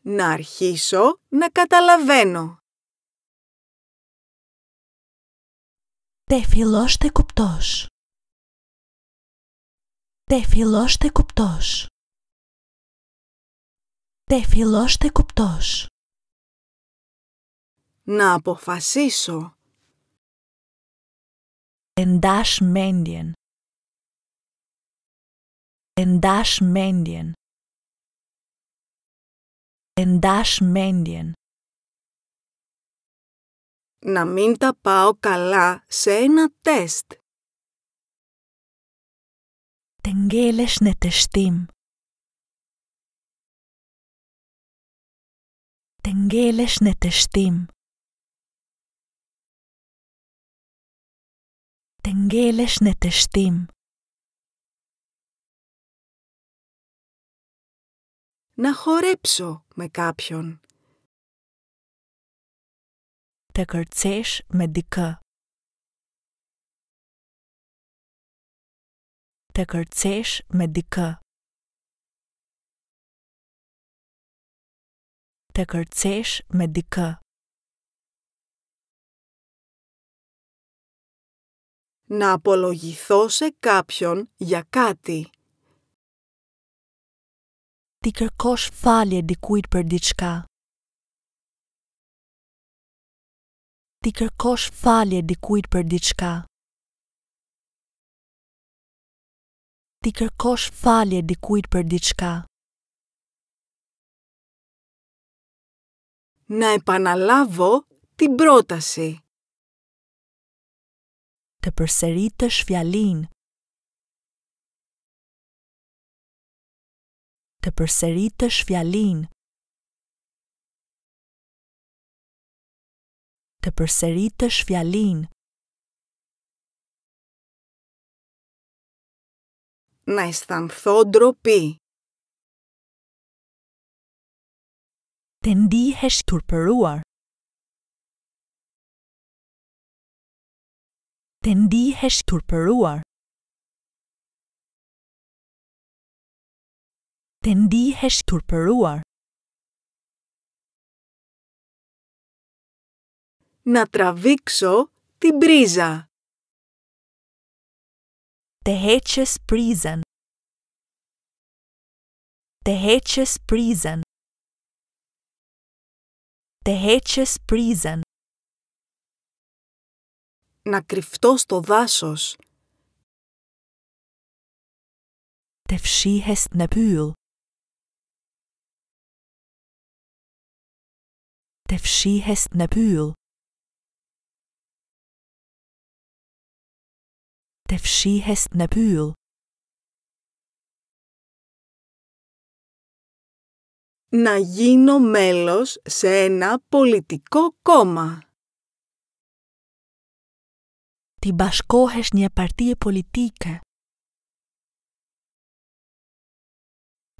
Να αρχίσω να καταλαβαίνω. Τεφιλώστε κουπτός. Τεφιλώστε κουπτός. Τεφιλώστε κουπτός. Να αποφασίσω. Εντάς μέντιεν. Εντάς μέντιεν. Εντάς μέντιεν να μην τα πάω καλά σε ένα τεστ. Τεγγέλες νε τεστίμ. Τεγγέλες νε τεστίμ. Τεγγέλες νε τεστίμ. Να χορέψω με κάποιον të kërcesh me dikë. Të kërcesh me dikë. Të Να απολογηθώ σε κάποιον για κάτι. Τι κερκός φάλια δικούιτ περ διτσκά. ti kërkosh falje dikujt për diçka. Ti kërkosh falje dikujt për diçka. Na e panalavo ti brotasi. Të përsërit të shfjalin. Të përsërit të shfjalin. Të përserit të shfjalin. Në ishtan thot Të ndihesh turpëruar. Të ndihesh turpëruar. Të ndihesh turpëruar. να τραβήξω την πρίζα. Τεχέτσες πρίζαν. Τεχέτσες πρίζαν. Τεχέτσες πρίζαν. Να κρυφτώ στο δάσος. Τευσίχες νεπούλ. Τευσίχες νεπούλ. det να Pul. Να γίνω μέλος σε ένα πολιτικό κόμμα. τι Την νια παρτία πολιτικά.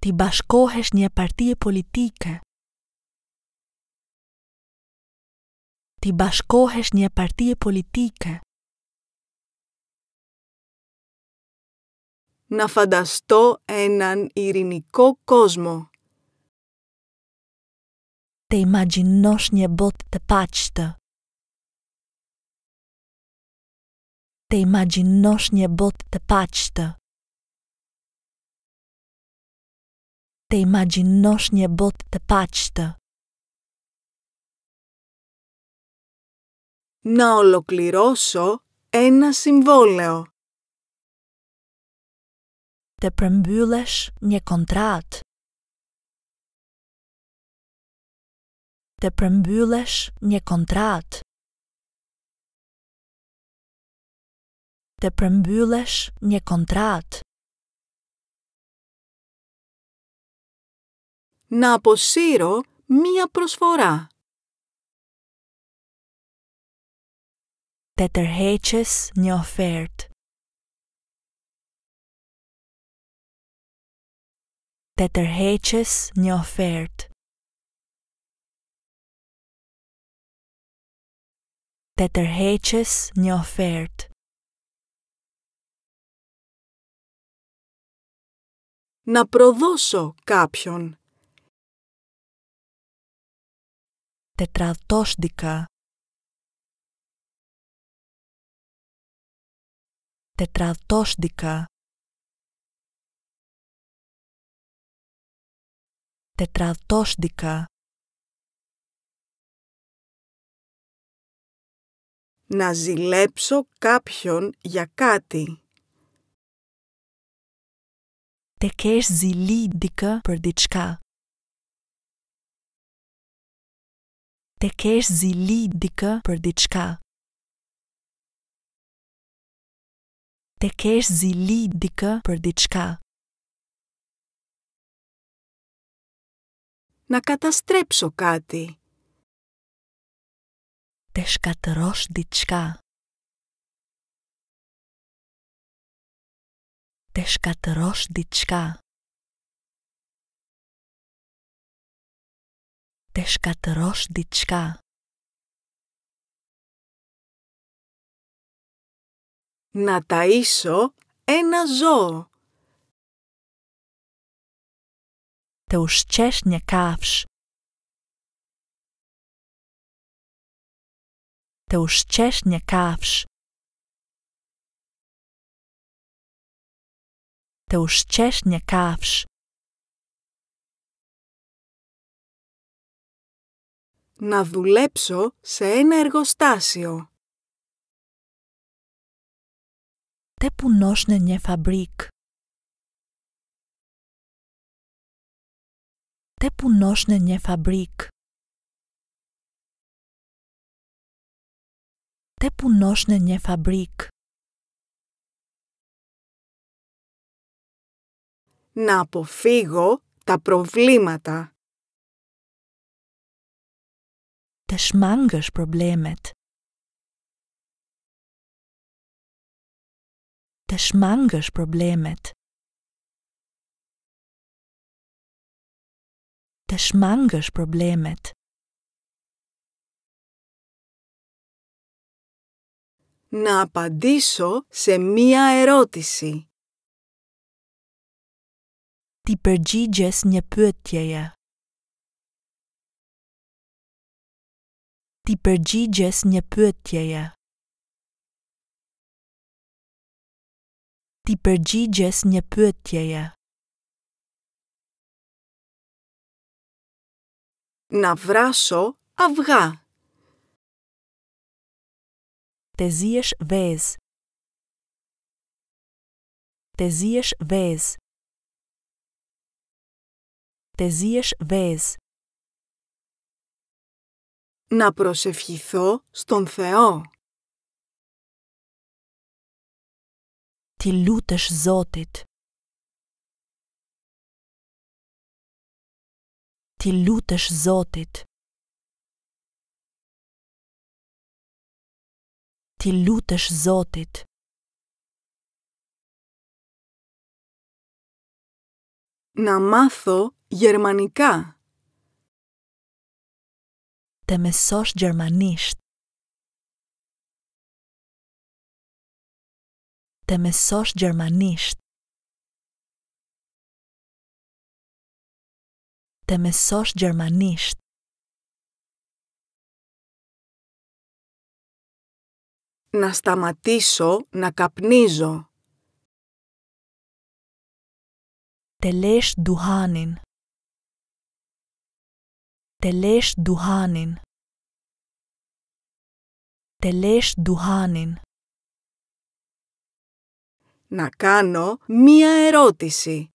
τι Την νια παρτία πολιτικά. τι Την νια παρτία πολιτικά. να φανταστώ έναν ειρηνικό κόσμο. Të imaginosh një bot të paqtë. Të imaginosh një bot të paqtë. Të imaginosh një bot të paqtë. Να ολοκληρώσω ένα συμβόλαιο. të përmbyllesh një kontrat. Të përmbyllesh një kontrat. Të përmbyllesh një kontrat. Në aposiro, mija prosfora. Të tërheqes një ofertë. Tetterheitjes νιοφέρτ Tetterheitjes νιοφέρτ Να προδώσω κάποιον. Τετραδόσδικα. Τετραδόσδικα. τετρατόσδικα. Να ζηλέψω κάποιον για κάτι. Τε κες ζηλή δικα πέρ διτσκά. Τε κες ζηλή να καταστρέψω κάτι. Τεσκατρός κατρός διτσικά. Τες κατρός διτσικά. Να ταΐσω ένα ζώο. te ush qesh një kafsh. Te ush qesh një kafsh. Te ush qesh një kafsh. Να δουλέψω σε ένα εργοστάσιο. Te punosh në një fabrikë. τε που νόσνε νε φαμπρίκ. Τε που νόσνε νε φαμπρίκ. Να αποφύγω τα προβλήματα. Τε σμάγκες προβλήματα. Τε σμάγκες προβλήματα. të shmangësh problemet. Në apadiso se mija erotisi. Ti përgjigjes një pëtjeje. Ti përgjigjes një pëtjeje. Ti përgjigjes një pëtjeje. να βράσω αυγά. Τεζίες βέζ. Τεζίες βέζ. Τεζίες βέζ. Να προσευχηθώ στον Θεό. Τι λούτες ζώτητ. ti lutësh Zotit. Ti lutësh Zotit. Na matho germanika. Të mësosh germanisht. Të mësosh germanisht. Να σταματήσω να καπνίζω. Τελέσ ντουχάνιν. Τελέσ ντουχάνιν. Τελέσ ντουχάνιν. Να κάνω μία ερώτηση.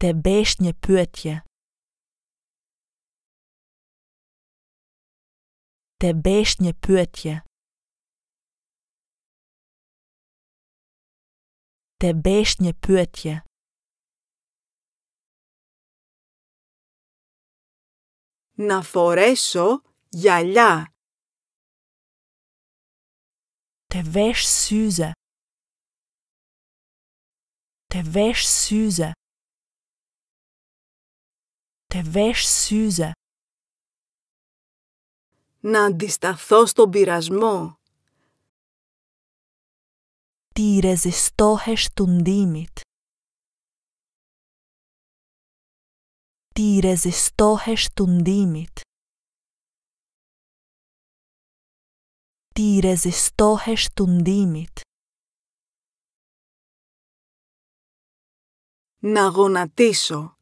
të besht një pyetje. Të besht një pyetje. Të besht një pyetje. Na foresho gjalla. Të vesh syze. Të vesh syze. Τε βέσ Να αντισταθώ στον πειρασμό. Τι ρεζιστόχες του ντύμιτ. Τι ρεζιστόχες του ντύμιτ. Τι ρεζιστόχες του ντύμιτ. Να γονατίσω.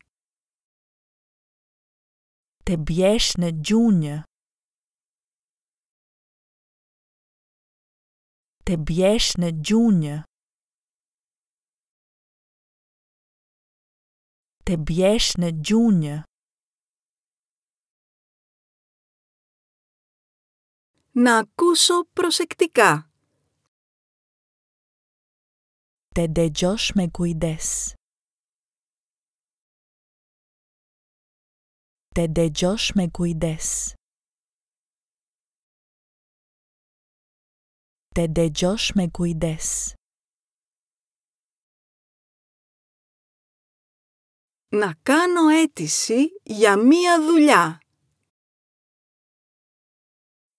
të bjesh në gjunjë. Të bjesh në gjunjë. Të bjesh në gjunjë. Në akuso prosektika. Të dëgjosh me kujdes. të dëgjosh me kujdes. Të dëgjosh me kujdes. Na kano etisi ja mia dhulja.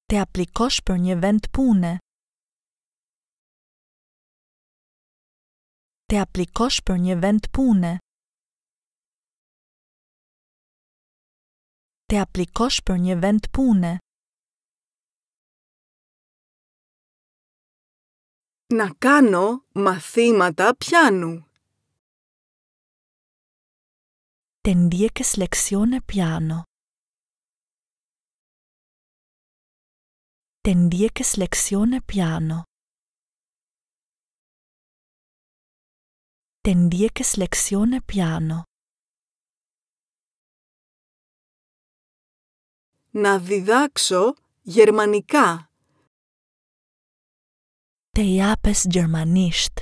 Te aplikosh për një vend pune. Te aplikosh për një vend pune. të aplikosh për një vend pune. Να κάνω μαθήματα πιάνου. Τενδίεκες λεξιόνε πιάνο. Τενδίεκες λεξιόνε πιάνο. Τενδίεκες λεξιόνε πιάνο. να διδάξω γερμανικά. Τε γερμανίστ.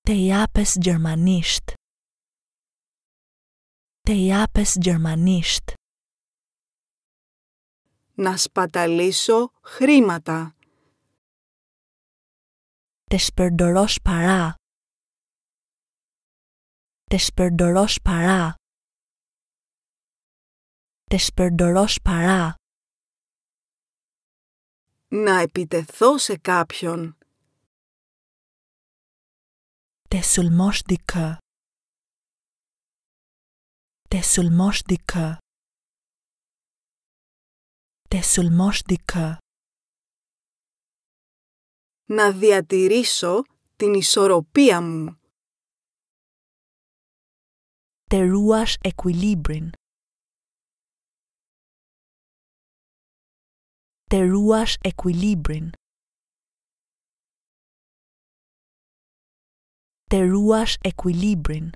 Τε γερμανίστ. Τε γερμανίστ. Να σπαταλίσω χρήματα. Τε παρά. Τε παρά. Τε σπερντορός παρά. Να επιτεθώ σε κάποιον. Τε σουλμόστικα Τε σουλμόστικα Τε σουλμόστικα Να διατηρήσω την ισορροπία μου. Te ruas equilibrin. te ruash ekuilibrin. Të ruash ekuilibrin.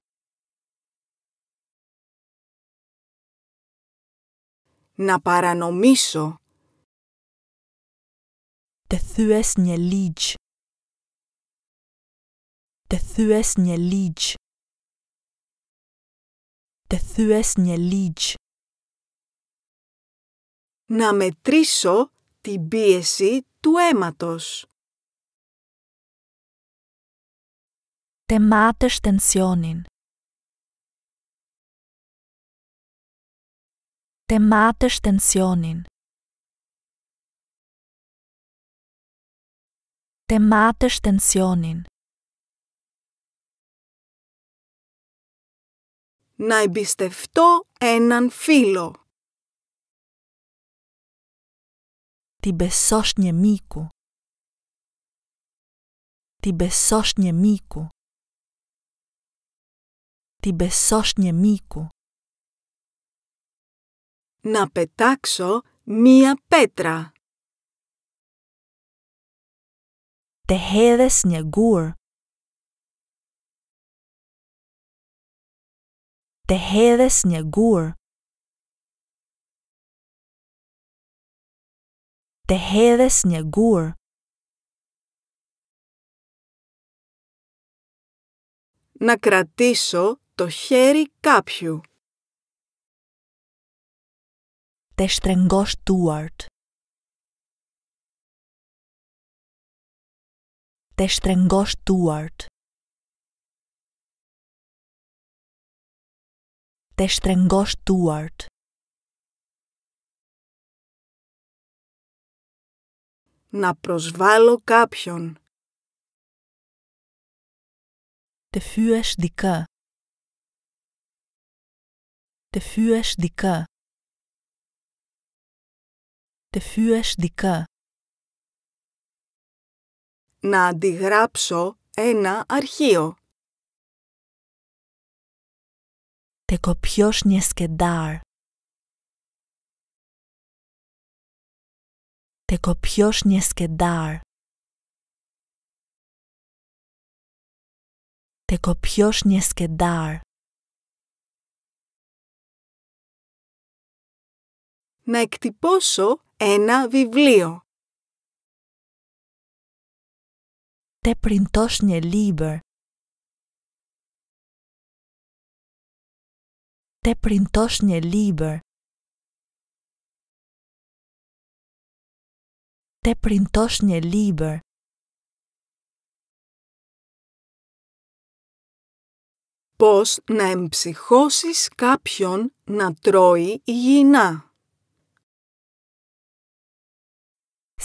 Να παρανομήσω. Të thyes një ligj. Të thyes një ligj. Të thyes një ligj. Να μετρήσω την πίεση του αίματος. Τεμάτες τενσιόνιν. Τεμάτες τενσιόνιν. Τεμάτες τενσιόνιν. Να εμπιστευτώ έναν φίλο. Ti besosh një miku. Ti besosh një miku. Ti besosh një miku. Na petakso mia petra. Te hedhes një gur. Te hedhes një gur. Τε χέδες γούρ. Να κρατήσω το χέρι κάποιου. Τε στρεγγό στουαρτ. Τε στρεγγό στουαρτ. Τε στρεγγό στουαρτ. να προσβάλλω κάποιον. Τε φύες δικά. τε δικά. τε δικά. Να αντιγράψω ένα αρχείο. κοπιός νιες και τε kopjosh një skedar. Të kopjosh Να εκτυπώσω ένα βιβλίο. Τε πριντός νιε λίμπερ. Τε πριντός νιε λίμπερ. der printoshnje libër. Πώς να εμψυχώσεις κάποιον να τρώει υγιεινά.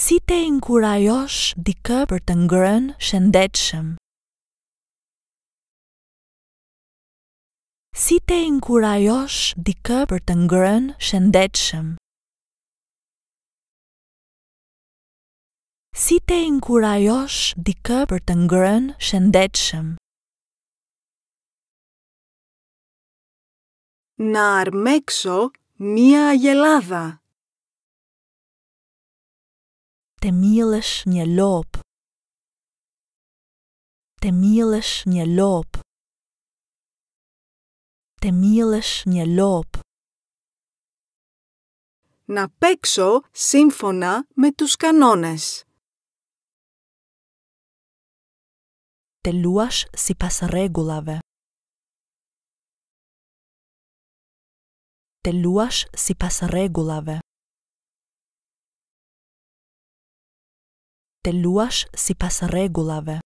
Si te inkurajosh dikë për të ngrënë shëndetshëm. Si te inkurajosh dikë për të ngrënë shëndetshëm. si te inkurajosh dikë për të ngrënë shëndetshëm. Να αρμέξω μία γελάδα. Τε μίλες μια λόπ. Τε μίλες μια λόπ. Τε μίλες μια λόπ. Να παίξω σύμφωνα με τους κανόνες. te luash si pas Te luash si pas Te luash si pas regullave.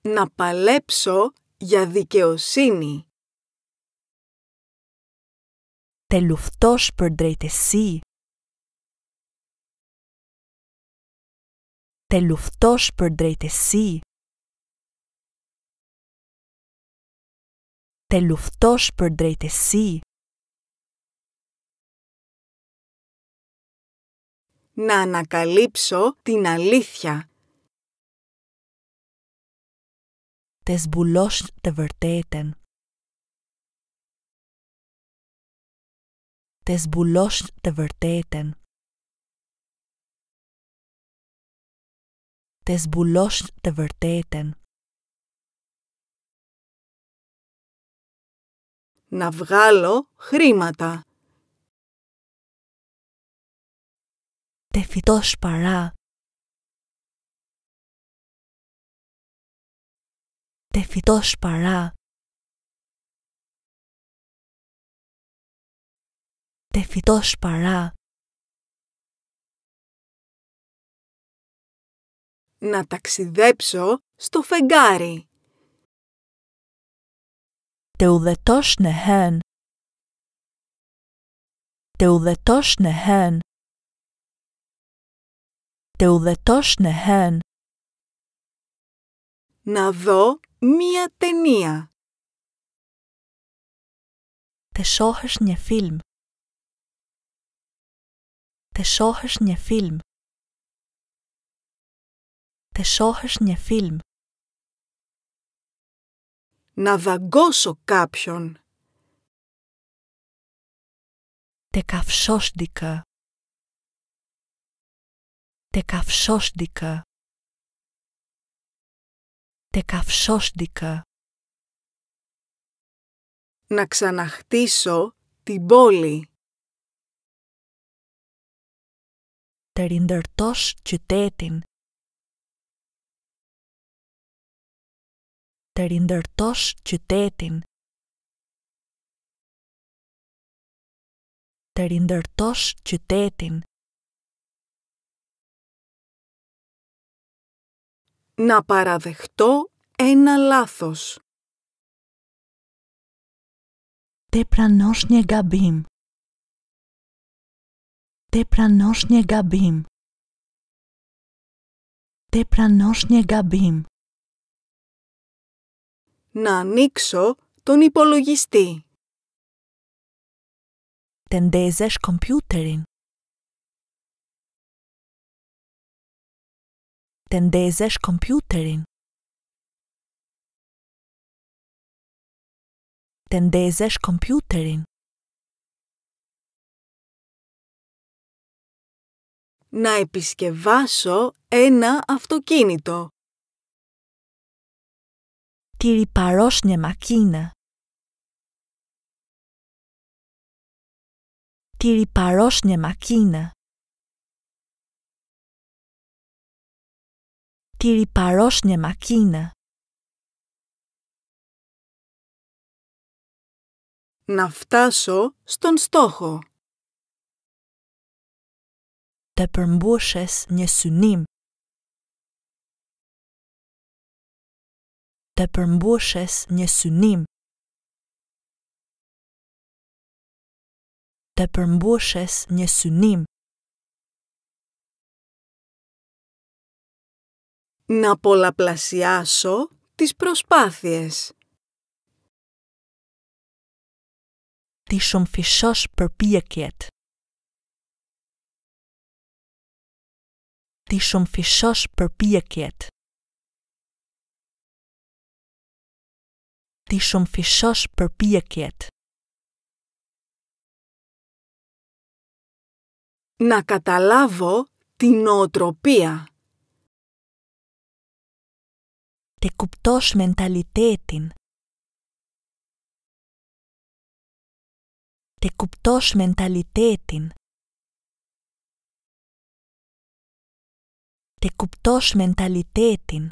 Να παλέψω για δικαιοσύνη. Te luftosh për drejtësi. είστε λουφτός σύ, εσύ. Τε λουφτός Να ανακαλύψω την αλήθεια. τεσβουλός σμπουλός τεσβουλός βερτέιτεν. τε τε σβουλός τε βερτέτεν. Να βγάλω χρήματα. Τε φυτός παρά. Τε φυτός παρά. Τε φυτός παρά. να ταξιδέψω στο φεγγάρι. Τεουδετός νεχέν. Τεουδετός νεχέν. Τεουδετός νεχέν. Να δω μία ταινία. Τεσόχες νε φιλμ. Τεσόχες φιλμ. Τε σώχες νιε φιλμ. Να δαγκώσω κάποιον. Τε καυσόστικα. Τε καυσόστικα. Τε καυσόστικα. Να ξαναχτίσω την πόλη. Τε ριντερτός τέτοιν. të rindërtosh qytetin. Të rindërtosh qytetin. Να παραδεχτώ ένα λάθος. Τε πρανός νε γαμπίμ. Τε πρανός γαμπίμ. Τε γαμπίμ να ανοίξω τον υπολογιστή. Të ndezesh kompjuterin. Të ndezesh kompjuterin. Να επισκευάσω ένα αυτοκίνητο. Κύριοι παρόσνια μακίνα. Κύριοι παρόσνια μακίνα. Κύριοι παρόσνια μακίνα. Να φτάσω στον στόχο. Τε προμπούσες νιεσουνίμ. Ναι të përmbushes një synim. τα përmbushes një synim. Να πολλαπλασιάσω τις προσπάθειες. Τι σομ φυσός περπίεκετ. Τι σομ φυσός περπίεκετ. ti shumë fishosh Να καταλάβω την νοοτροπία. Τε κουπτός μενταλιτέτην. Τε κουπτός μενταλιτέτην. Τε κουπτός μενταλιτέτην.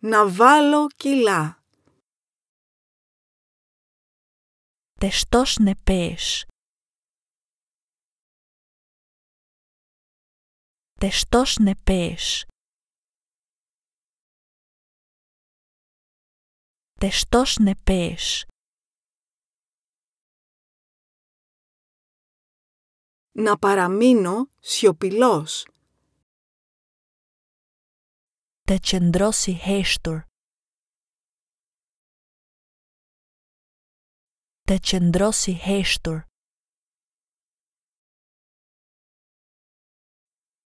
να βάλω κιλά. Τεστός νεπές. Τεστός νεπές. Τεστός νεπές. Να παραμείνω σιωπηλός të qëndrosi heshtur. Të qëndrosi heshtur.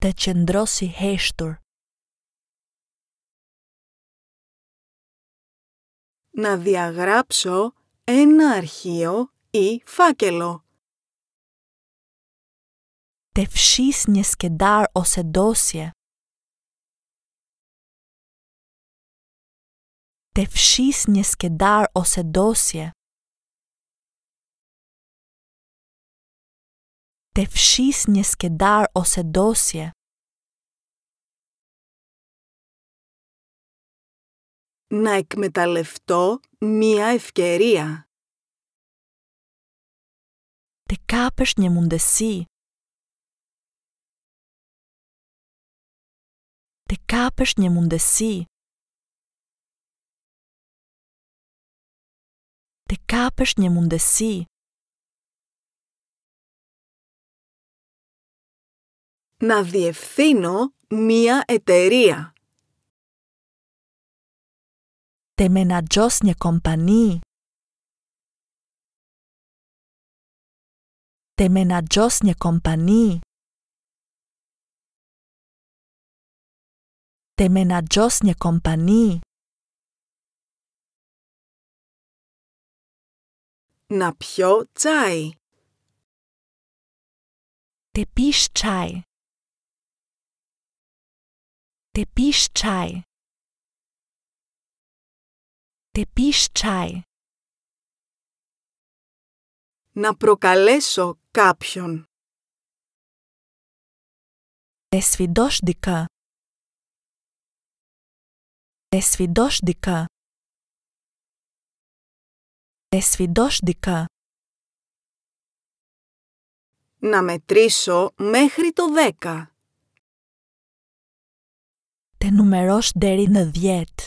Të qëndrosi heshtur. Να διαγράψω ένα αρχείο ή φάκελο. Të fshis një skedar ose dosje. te fshis një skedar ose dosje. Te fshis një skedar ose dosje. Να εκμεταλλευτώ μία ευκαιρία. Τε κάπες νε μουντεσί. Τε κάπες të kapësh një mundësi. Na djefthino mia e të eria. Të menagjos një kompani. Të menagjos një kompani. Të menagjos një kompani. να πιω τσάι. Te piš τσάι. Te piš τσάι. Te piš τσάι. Να προκαλέσω κάποιον. Εσφιδόστηκα. Εσφιδόστηκα. Ε, Να μετρήσω μέχρι το δέκα. Τε νούμερος δεριν διέτ.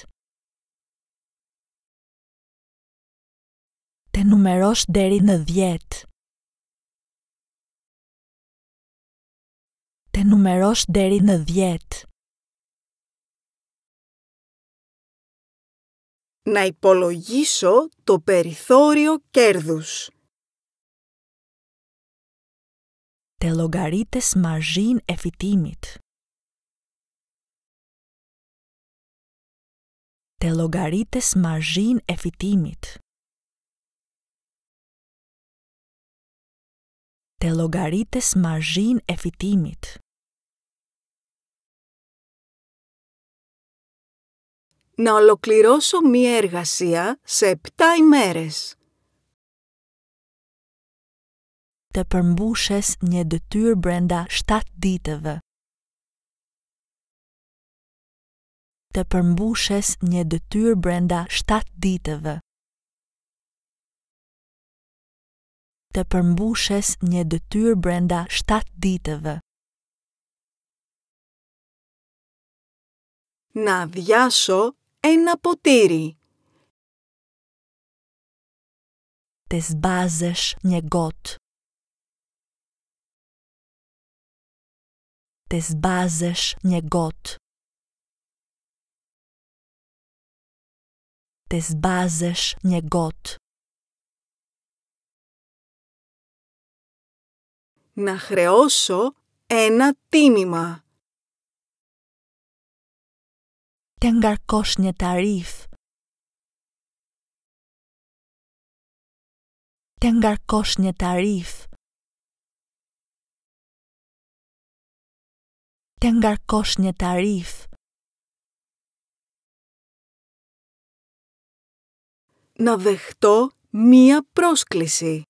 Τε νούμερος δεριν διέτ. Τε νούμερος δεριν διέτ. Να υπολογίσω το περιθώριο κέρδους. Τε λογαρίτες μαζίν εφητήμιτ. Τε λογαρίτες μαζίν εφητήμιτ. Τε μαζίν εφητήμιτ. να ολοκληρώσω μία εργασία σε επτά ημέρες. Të përmbushes një detyrë brenda 7 ditëve. Të përmbushes një detyrë brenda 7 ditëve. Të përmbushes një detyrë brenda 7 ditëve. Να διάσω ένα ποτήρι. Τες μπάζες μια Τες μπάζες μια Τες μπάζες μια Να χρεώσω ένα τίμημα. të ngarkosh një tarif, të ngarkosh një tarif, të ngarkosh një tarif. Να δεχτώ μία πρόσκληση.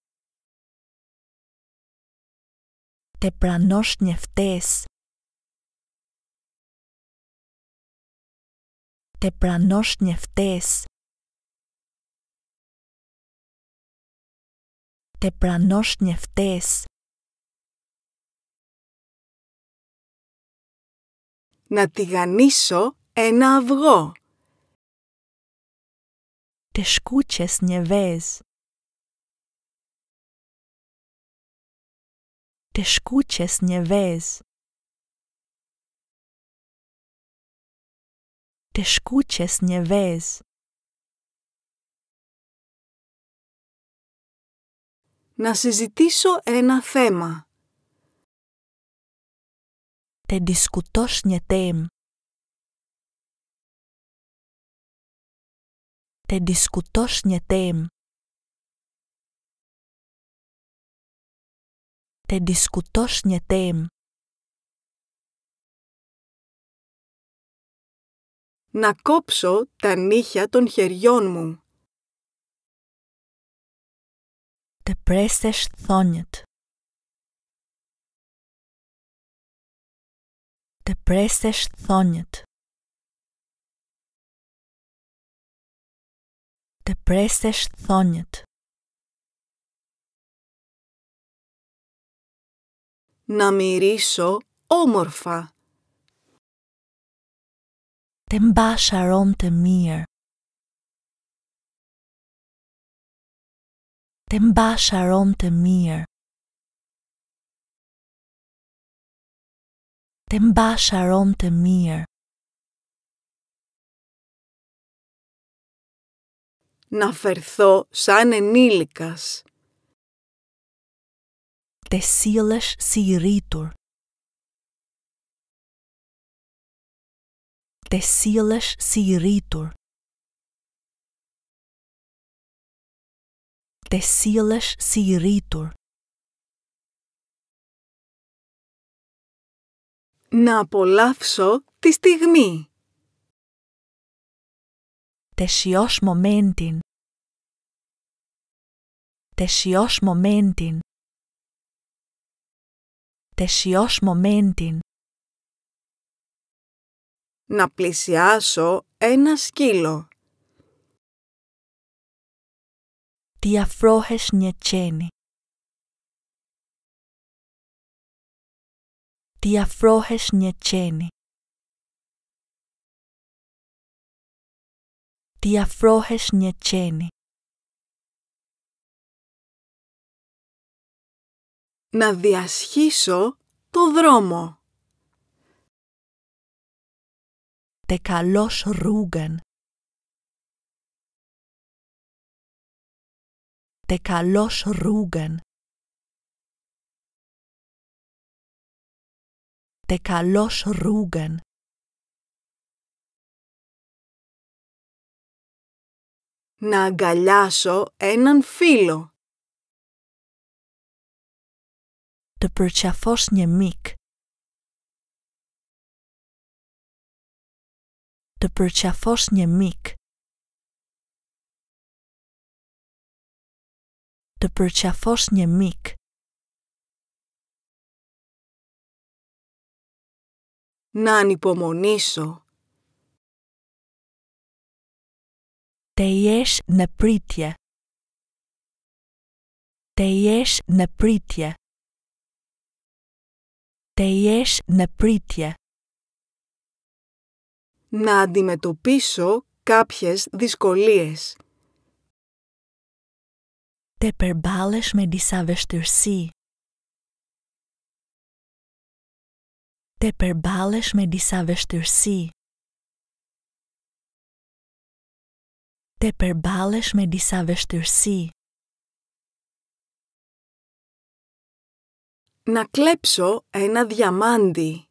Te pranosh një ftesë. tempranos ñeftes. Tempranos νευτές Να τηγανίσω ένα αυγό. τε σκούτσες νεβές τε σκούτσες νεβές te escuches ni ves. Να συζητήσω ένα θέμα. Te diskutosh ni tem. Te diskutosh ni tem. Te diskutosh ni tem. να κόψω τα νύχια των χεριών μου. Τε πρέστες θόνιτ. Τε πρέστες θόνιτ. Τε πρέστες θόνιτ. Να μυρίσω όμορφα të mbasharom të mirë. Të mbasharom të mirë. Të mbasharom të mirë. Να φερθώ σαν ενήλικας. Te sillesh si të silesh si rritur. Να απολαύσω τη στιγμή. Τε σιώσ' μομέντιν. Τε σιώσ' μομέντιν. μομέντιν να πλησιάσω ένα σκύλο. Τι αφρόχες Διαφρόχες Τι αφρόχες νιετσένη. Τι αφρόχες Να διασχίσω το δρόμο. de καλός ρούγκαν. τε καλός ρούγκαν. Να αγκαλιάσω έναν φίλο. Το πρωτσαφός νε μήκ të përqafosh një mik. Të përqafosh një mik. Na anipomonisho. Te jesh në pritje. Te jesh në pritje. Te jesh në pritje. να αντιμετωπίσω κάποιες δυσκολίες. Te përballesh me disa vështirësi. Te përballesh me disa vështirësi. Te përballesh me disa vështirësi. Να κλέψω ένα διαμάντι.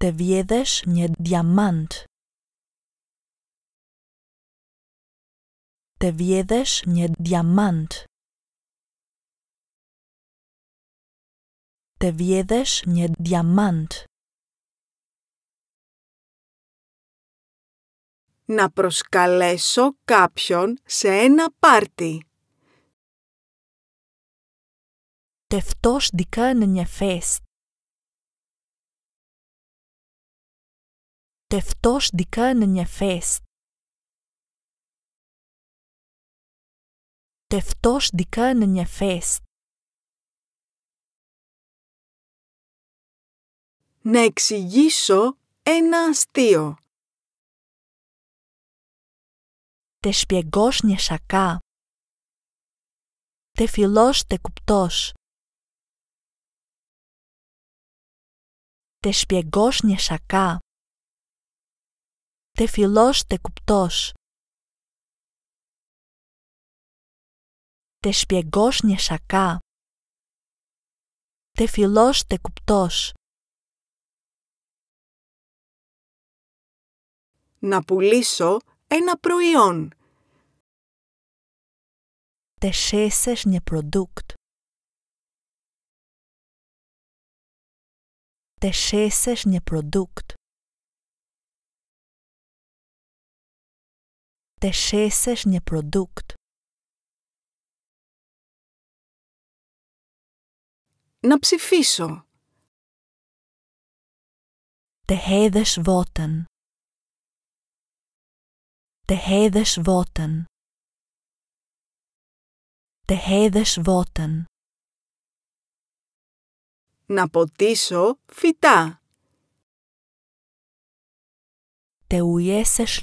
Te viedes një diamant. Te viedes një diamant. Te viedes një diamant. να προσκαλέσω κάποιον σε ένα πάρτι. Te δικά είναι μια fest. Τευτόσdikanen fest. δικάν εφές. Να εξηγήσω ένα αστείο. Τε σπιεγκός σακά Τε φιλός τε κουπτός. Τε σπιεγκός σακά Τε τεφιλός τεκουπτός. Τε νιεσακά. τε κουπτός Να πουλήσω ένα προϊόν. Τε Τεσέσες σέσες, Τεσέσες προδούκτ. Να ψηφίσω. Τε χέδες βότεν. Τε χέδες βότεν. Να ποτίσω φυτά. Τε ουιέσες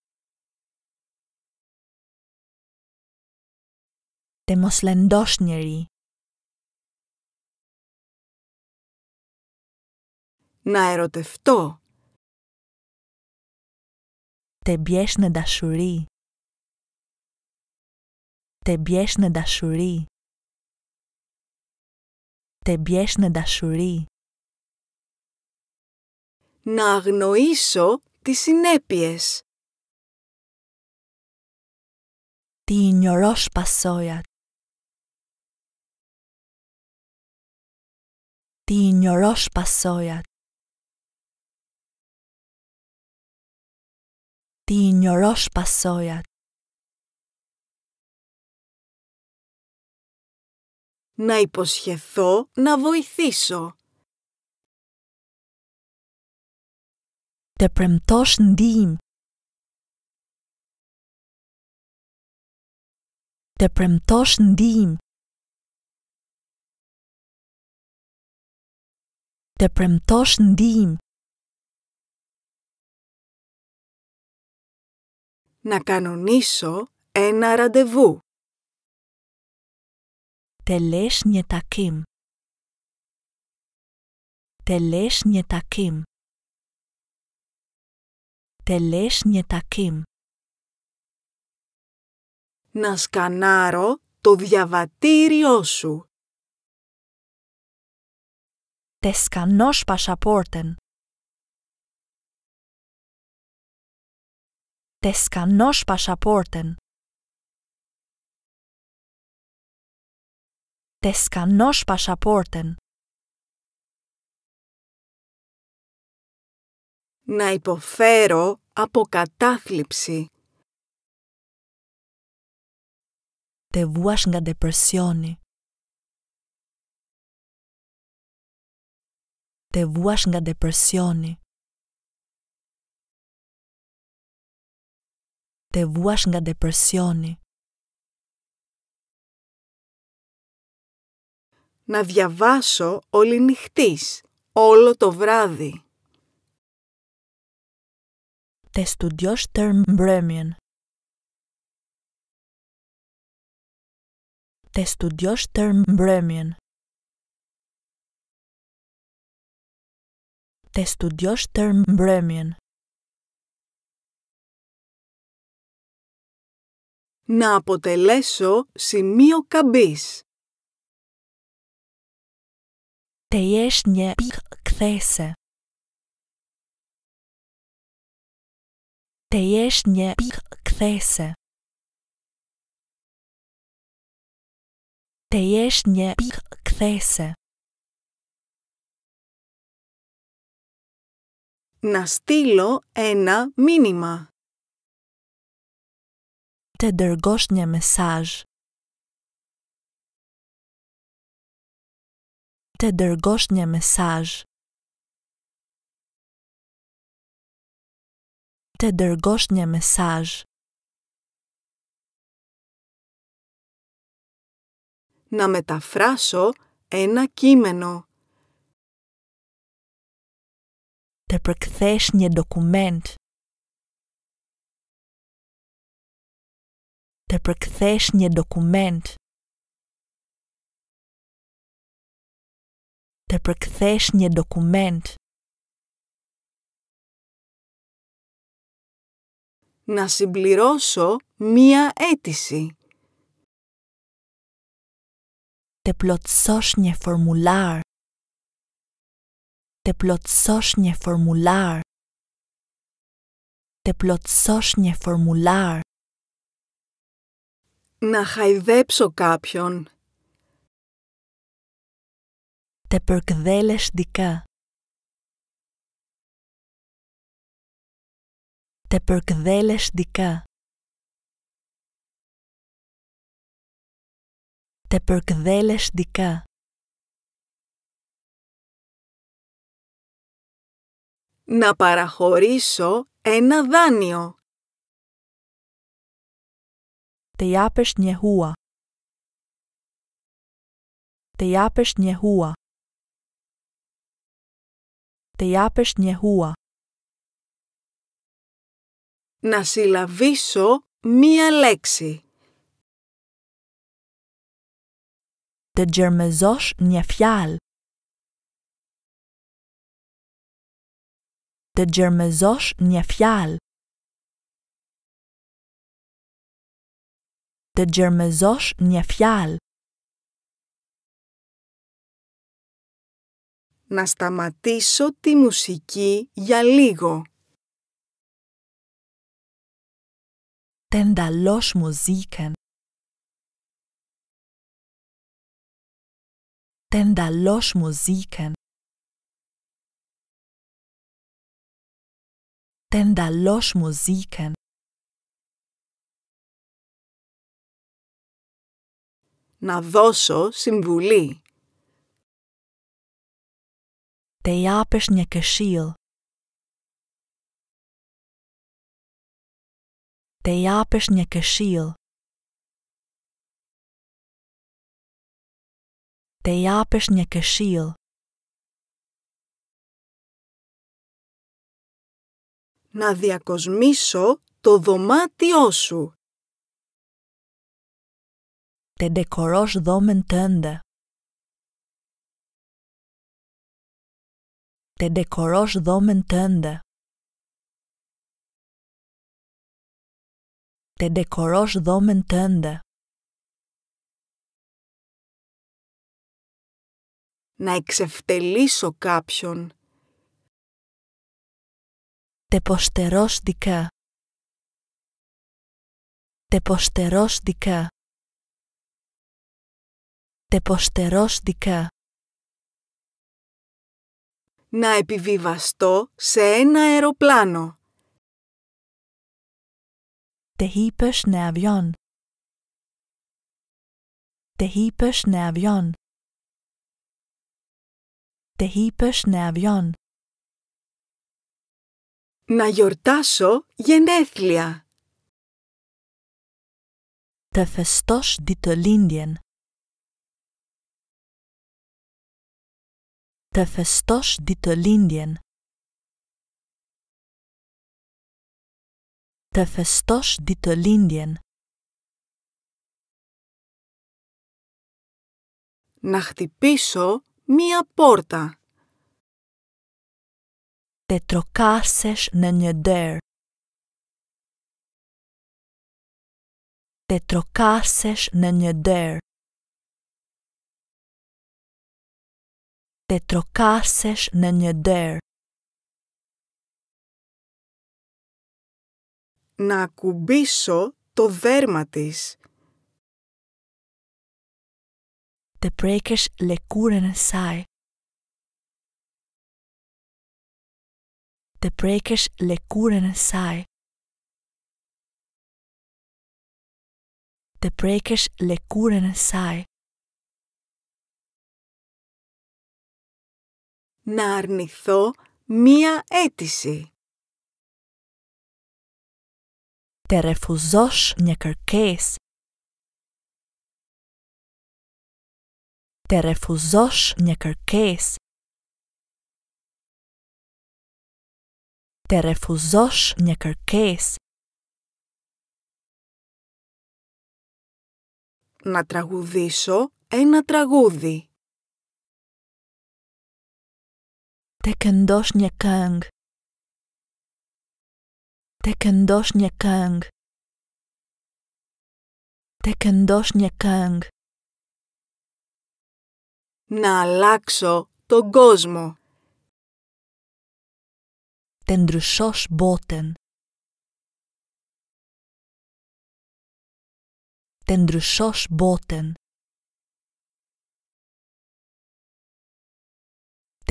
mos lëndosh njeri. Na erotefto. Te bjesh në dashuri. Te bjesh në dashuri. Te bjesh në dashuri. Να αγνοήσω τις συνέπειες. Ti ignoros pasojat. ti i njërosh pasojat. Ti i pasojat. Po na i poshjetho na vojthiso. Te premtosh në dim. Te premtosh në dim. të premtosh ndihmë. Να κανονίσω ένα ραντεβού. Τελές νιε τακίμ. Τελές νιε τακίμ. Τελές νιε τακίμ. Να σκανάρω το διαβατήριό σου të skanosh pashaporten. Të skanosh pashaporten. Të skanosh pashaporten. να υποφέρω από κατάθλιψη. Te vuash nga depresioni. të vuash nga depresioni. Të vuash nga depresioni. Να διαβάσω όλη νυχτής, όλο το βράδυ. Τε τερ μπρέμιεν. Τε Der τερ μπρέμιεν. të studiosh tër Bremen. Να αποτελέσω σημείο καμπής. Të jesh një pik kthese. Të jesh një pik kthese. Të jesh një pik kthese. να στείλω ένα μήνυμα. Të dërgosh një mesazh. Të μεσάζ. një mesazh. Të Να μεταφράσω ένα κείμενο. të përkthesh një dokument të përkthesh një dokument të përkthesh një dokument να συμπληρώσω μία αίτηση. Te plotësosh një formular. Te plotësosh një formular. Te plotësosh një formular. Να χαϊδέψω κάποιον. Τε περκδέλες δικά. Τε περκδέλες δικά. Τε περκδέλες δικά. να παραχωρήσω ένα δάνειο. Τε γάπες νιε χούα. Τε γάπες νιε χούα. Τε Να συλλαβήσω μία λέξη. Τε γερμεζός νιε të gjermëzosh një fjalë. Të gjermëzosh një fjalë. Να σταματήσω τη μουσική για λίγο. Τενταλός μουσίκεν. Τενταλός μουσίκεν. los Musiken. Να δώσω συμβουλή. τε japësh një këshill. Te japësh një këshill. Te να διακοσμήσω το δωμάτιό σου. Τε δεκορός δόμεν τέντε. Τε δεκορός δόμεν τέντε. Τε δόμεν τέντε. Να εξεφτελίσω κάποιον. Τεποστερός δικά. Τεποστερός δικά. Τεποστερός δικά. Να επιβιβαστώ σε ένα αεροπλάνο. Det hipers nervion. Det hipers nervion. Det hipers να γιορτάσω γενέθλια. Τα φεστός διτολίνδιεν. Τα φεστός διτολίνδιεν. Τα φεστός διτολίνδιεν. Να χτυπήσω μία πόρτα të trokasesh në një der. Të trokasesh në një der. Të trokasesh në një der. Να ακουμπήσω το δέρμα της. Të prekësh lekurën e saj. të prekesh lekurën e saj. Të prekesh lekurën e saj. Në arnitho mia etisi. Të refuzosh një kërkes. Të refuzosh një kërkes. te refuzosh një Να τραγουδήσω ένα τραγούδι. Τε κεντώσ' νε κάνγκ. Τε κεντώσ' Τε Να αλλάξω τον κόσμο të ndryshosh botën. Të ndryshosh botën.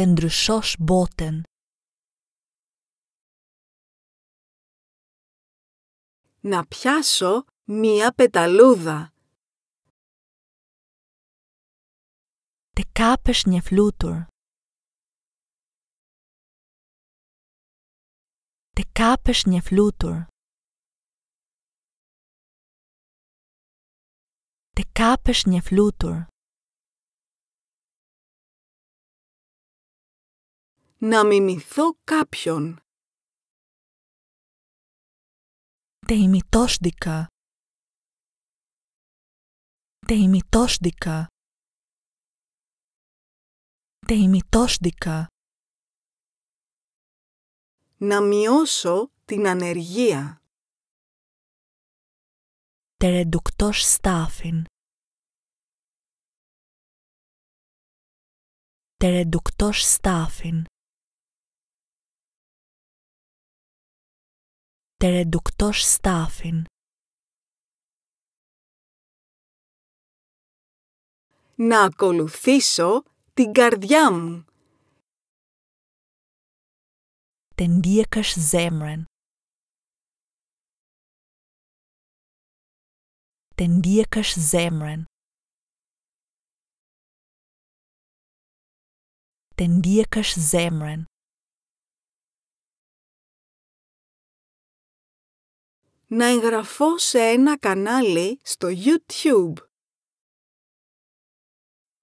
Të ndryshosh botën. Να πιάσω μία πεταλούδα. Te kapësh një flutur. Te kapesh një flutur. Te kapesh Να μιμηθώ κάποιον. Τε ημιτόσδικα. Τε ημιτόσδικα. Τε ημιτόσδικα να μειώσω την ανεργία. Τερεντουκτός στάφιν. Τερεντουκτός στάφιν. Τερεντουκτός στάφιν. Να ακολουθήσω την καρδιά μου. të ndjekësh zemrën. Të ndjekësh zemrën. Të ndjekësh zemrën. Να εγγραφώ σε ένα κανάλι στο YouTube.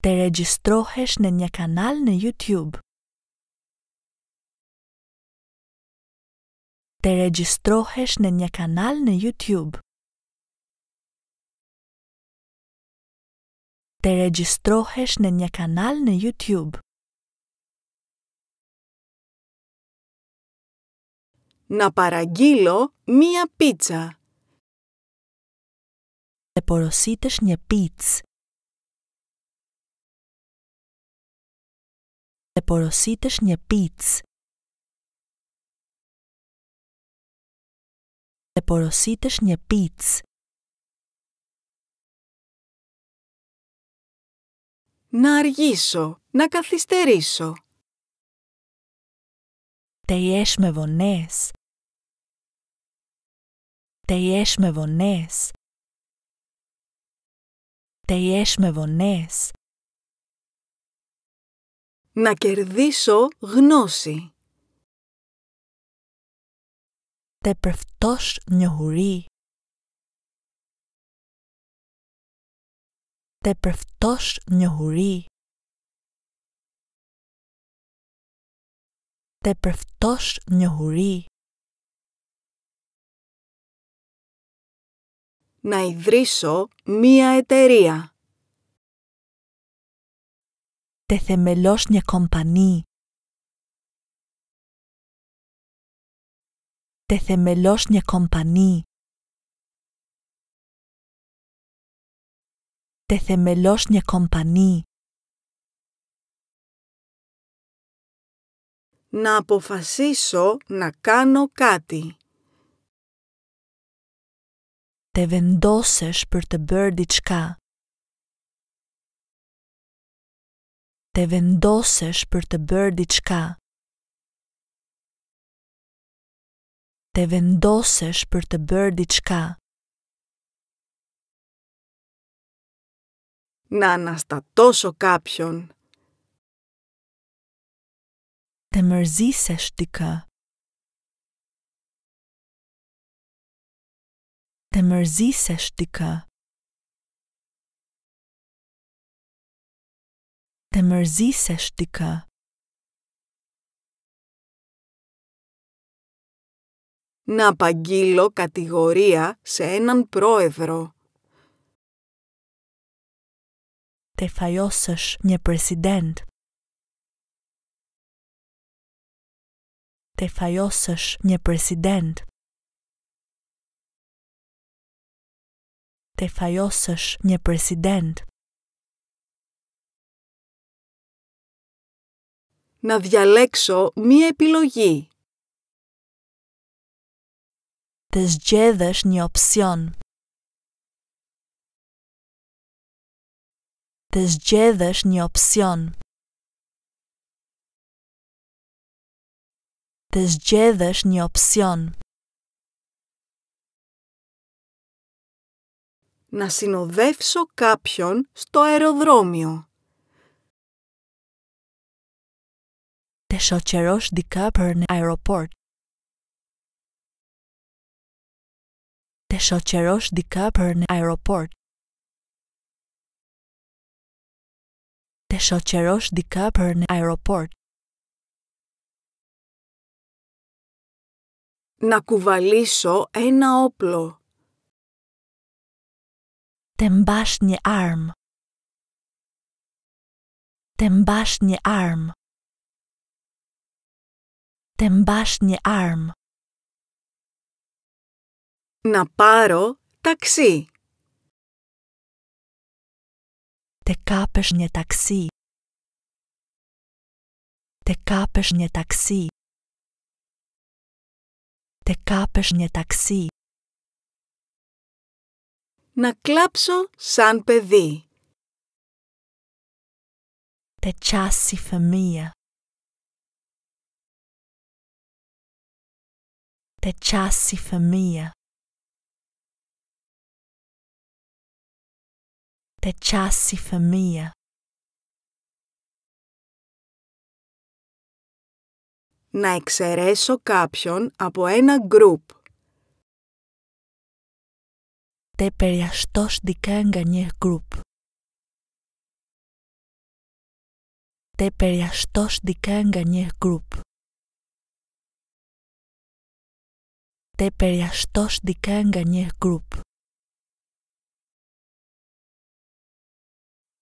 Të regjistrohesh në një kanal në YouTube. te regjistrohesh në një kanal në YouTube. Te regjistrohesh në një kanal në YouTube. Να παραγγείλω μία πίτσα. Te porositesh një picë. Te porositesh një picë. dhe porositesh një Να αργήσω, να καθυστερήσω. τειές με βονές. τειές με βονές. τειές με βονές. Να κερδίσω γνώση τεπευτός νιωγουρί. Τεπευτός νιωγουρί. Τεπευτός νιωγουρί. Να ιδρύσω μία εταιρεία. Τε θεμελός μια κομπανί. te θεμελώς μια κομπανή. Te θεμελώς μια κομπανή. Να αποφασίσω να κάνω κάτι. Te vendosesh për të bërë diçka. Te vendosesh për të bërë diçka. Τε βεντώσες πριν τε Να αναστατώσω κάποιον. Τε μερζίσες τίκα. Τε μερζίσες τίκα. Τε μερζίσες τίκα. να απαγγείλω κατηγορία σε έναν πρόεδρο. Τε φαϊόσες μια πρεσιδέντ. Τε φαϊόσες μια πρεσιδέντ. Τε φαϊόσες μια πρεσιδέντ. Να διαλέξω μία επιλογή. Τε στζέδεσ νιωψιον. Τε στζέδεσ νιωψιον. Τε στζέδεσ νιωψιον. Να συνοδεύσω κάποιον στο αεροδρόμιο. Τε σωτσερώς δικά πέρνει αεροπόρτ. të shoqërosh dika për në aeroport. Të shoqërosh dika për në aeroport. Να κουβαλήσω ένα όπλο. Të mbash një arm Të mbash një armë. Të mbash një armë. Να πάρω ταξί. Τε κάπες νε νεταξί. Τε κάπες Τε κάπες Να κλάψω σαν παιδί. Τε τσάσι φεμία. Τε φεμία. te Να εξαιρέσω κάποιον από ένα γκρουπ. Τε περιαστώ σδικά εγκανιέ γκρουπ. Τε περιαστώ σδικά εγκανιέ γκρουπ. Τε περιαστώ σδικά γκρουπ.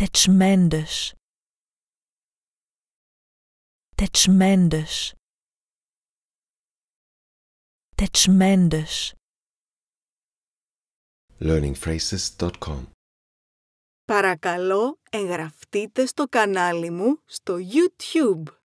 τετσμέντες τετσμέντες τετσμέντες learningphrases.com Παρακαλώ εγγραφτείτε στο κανάλι μου στο YouTube.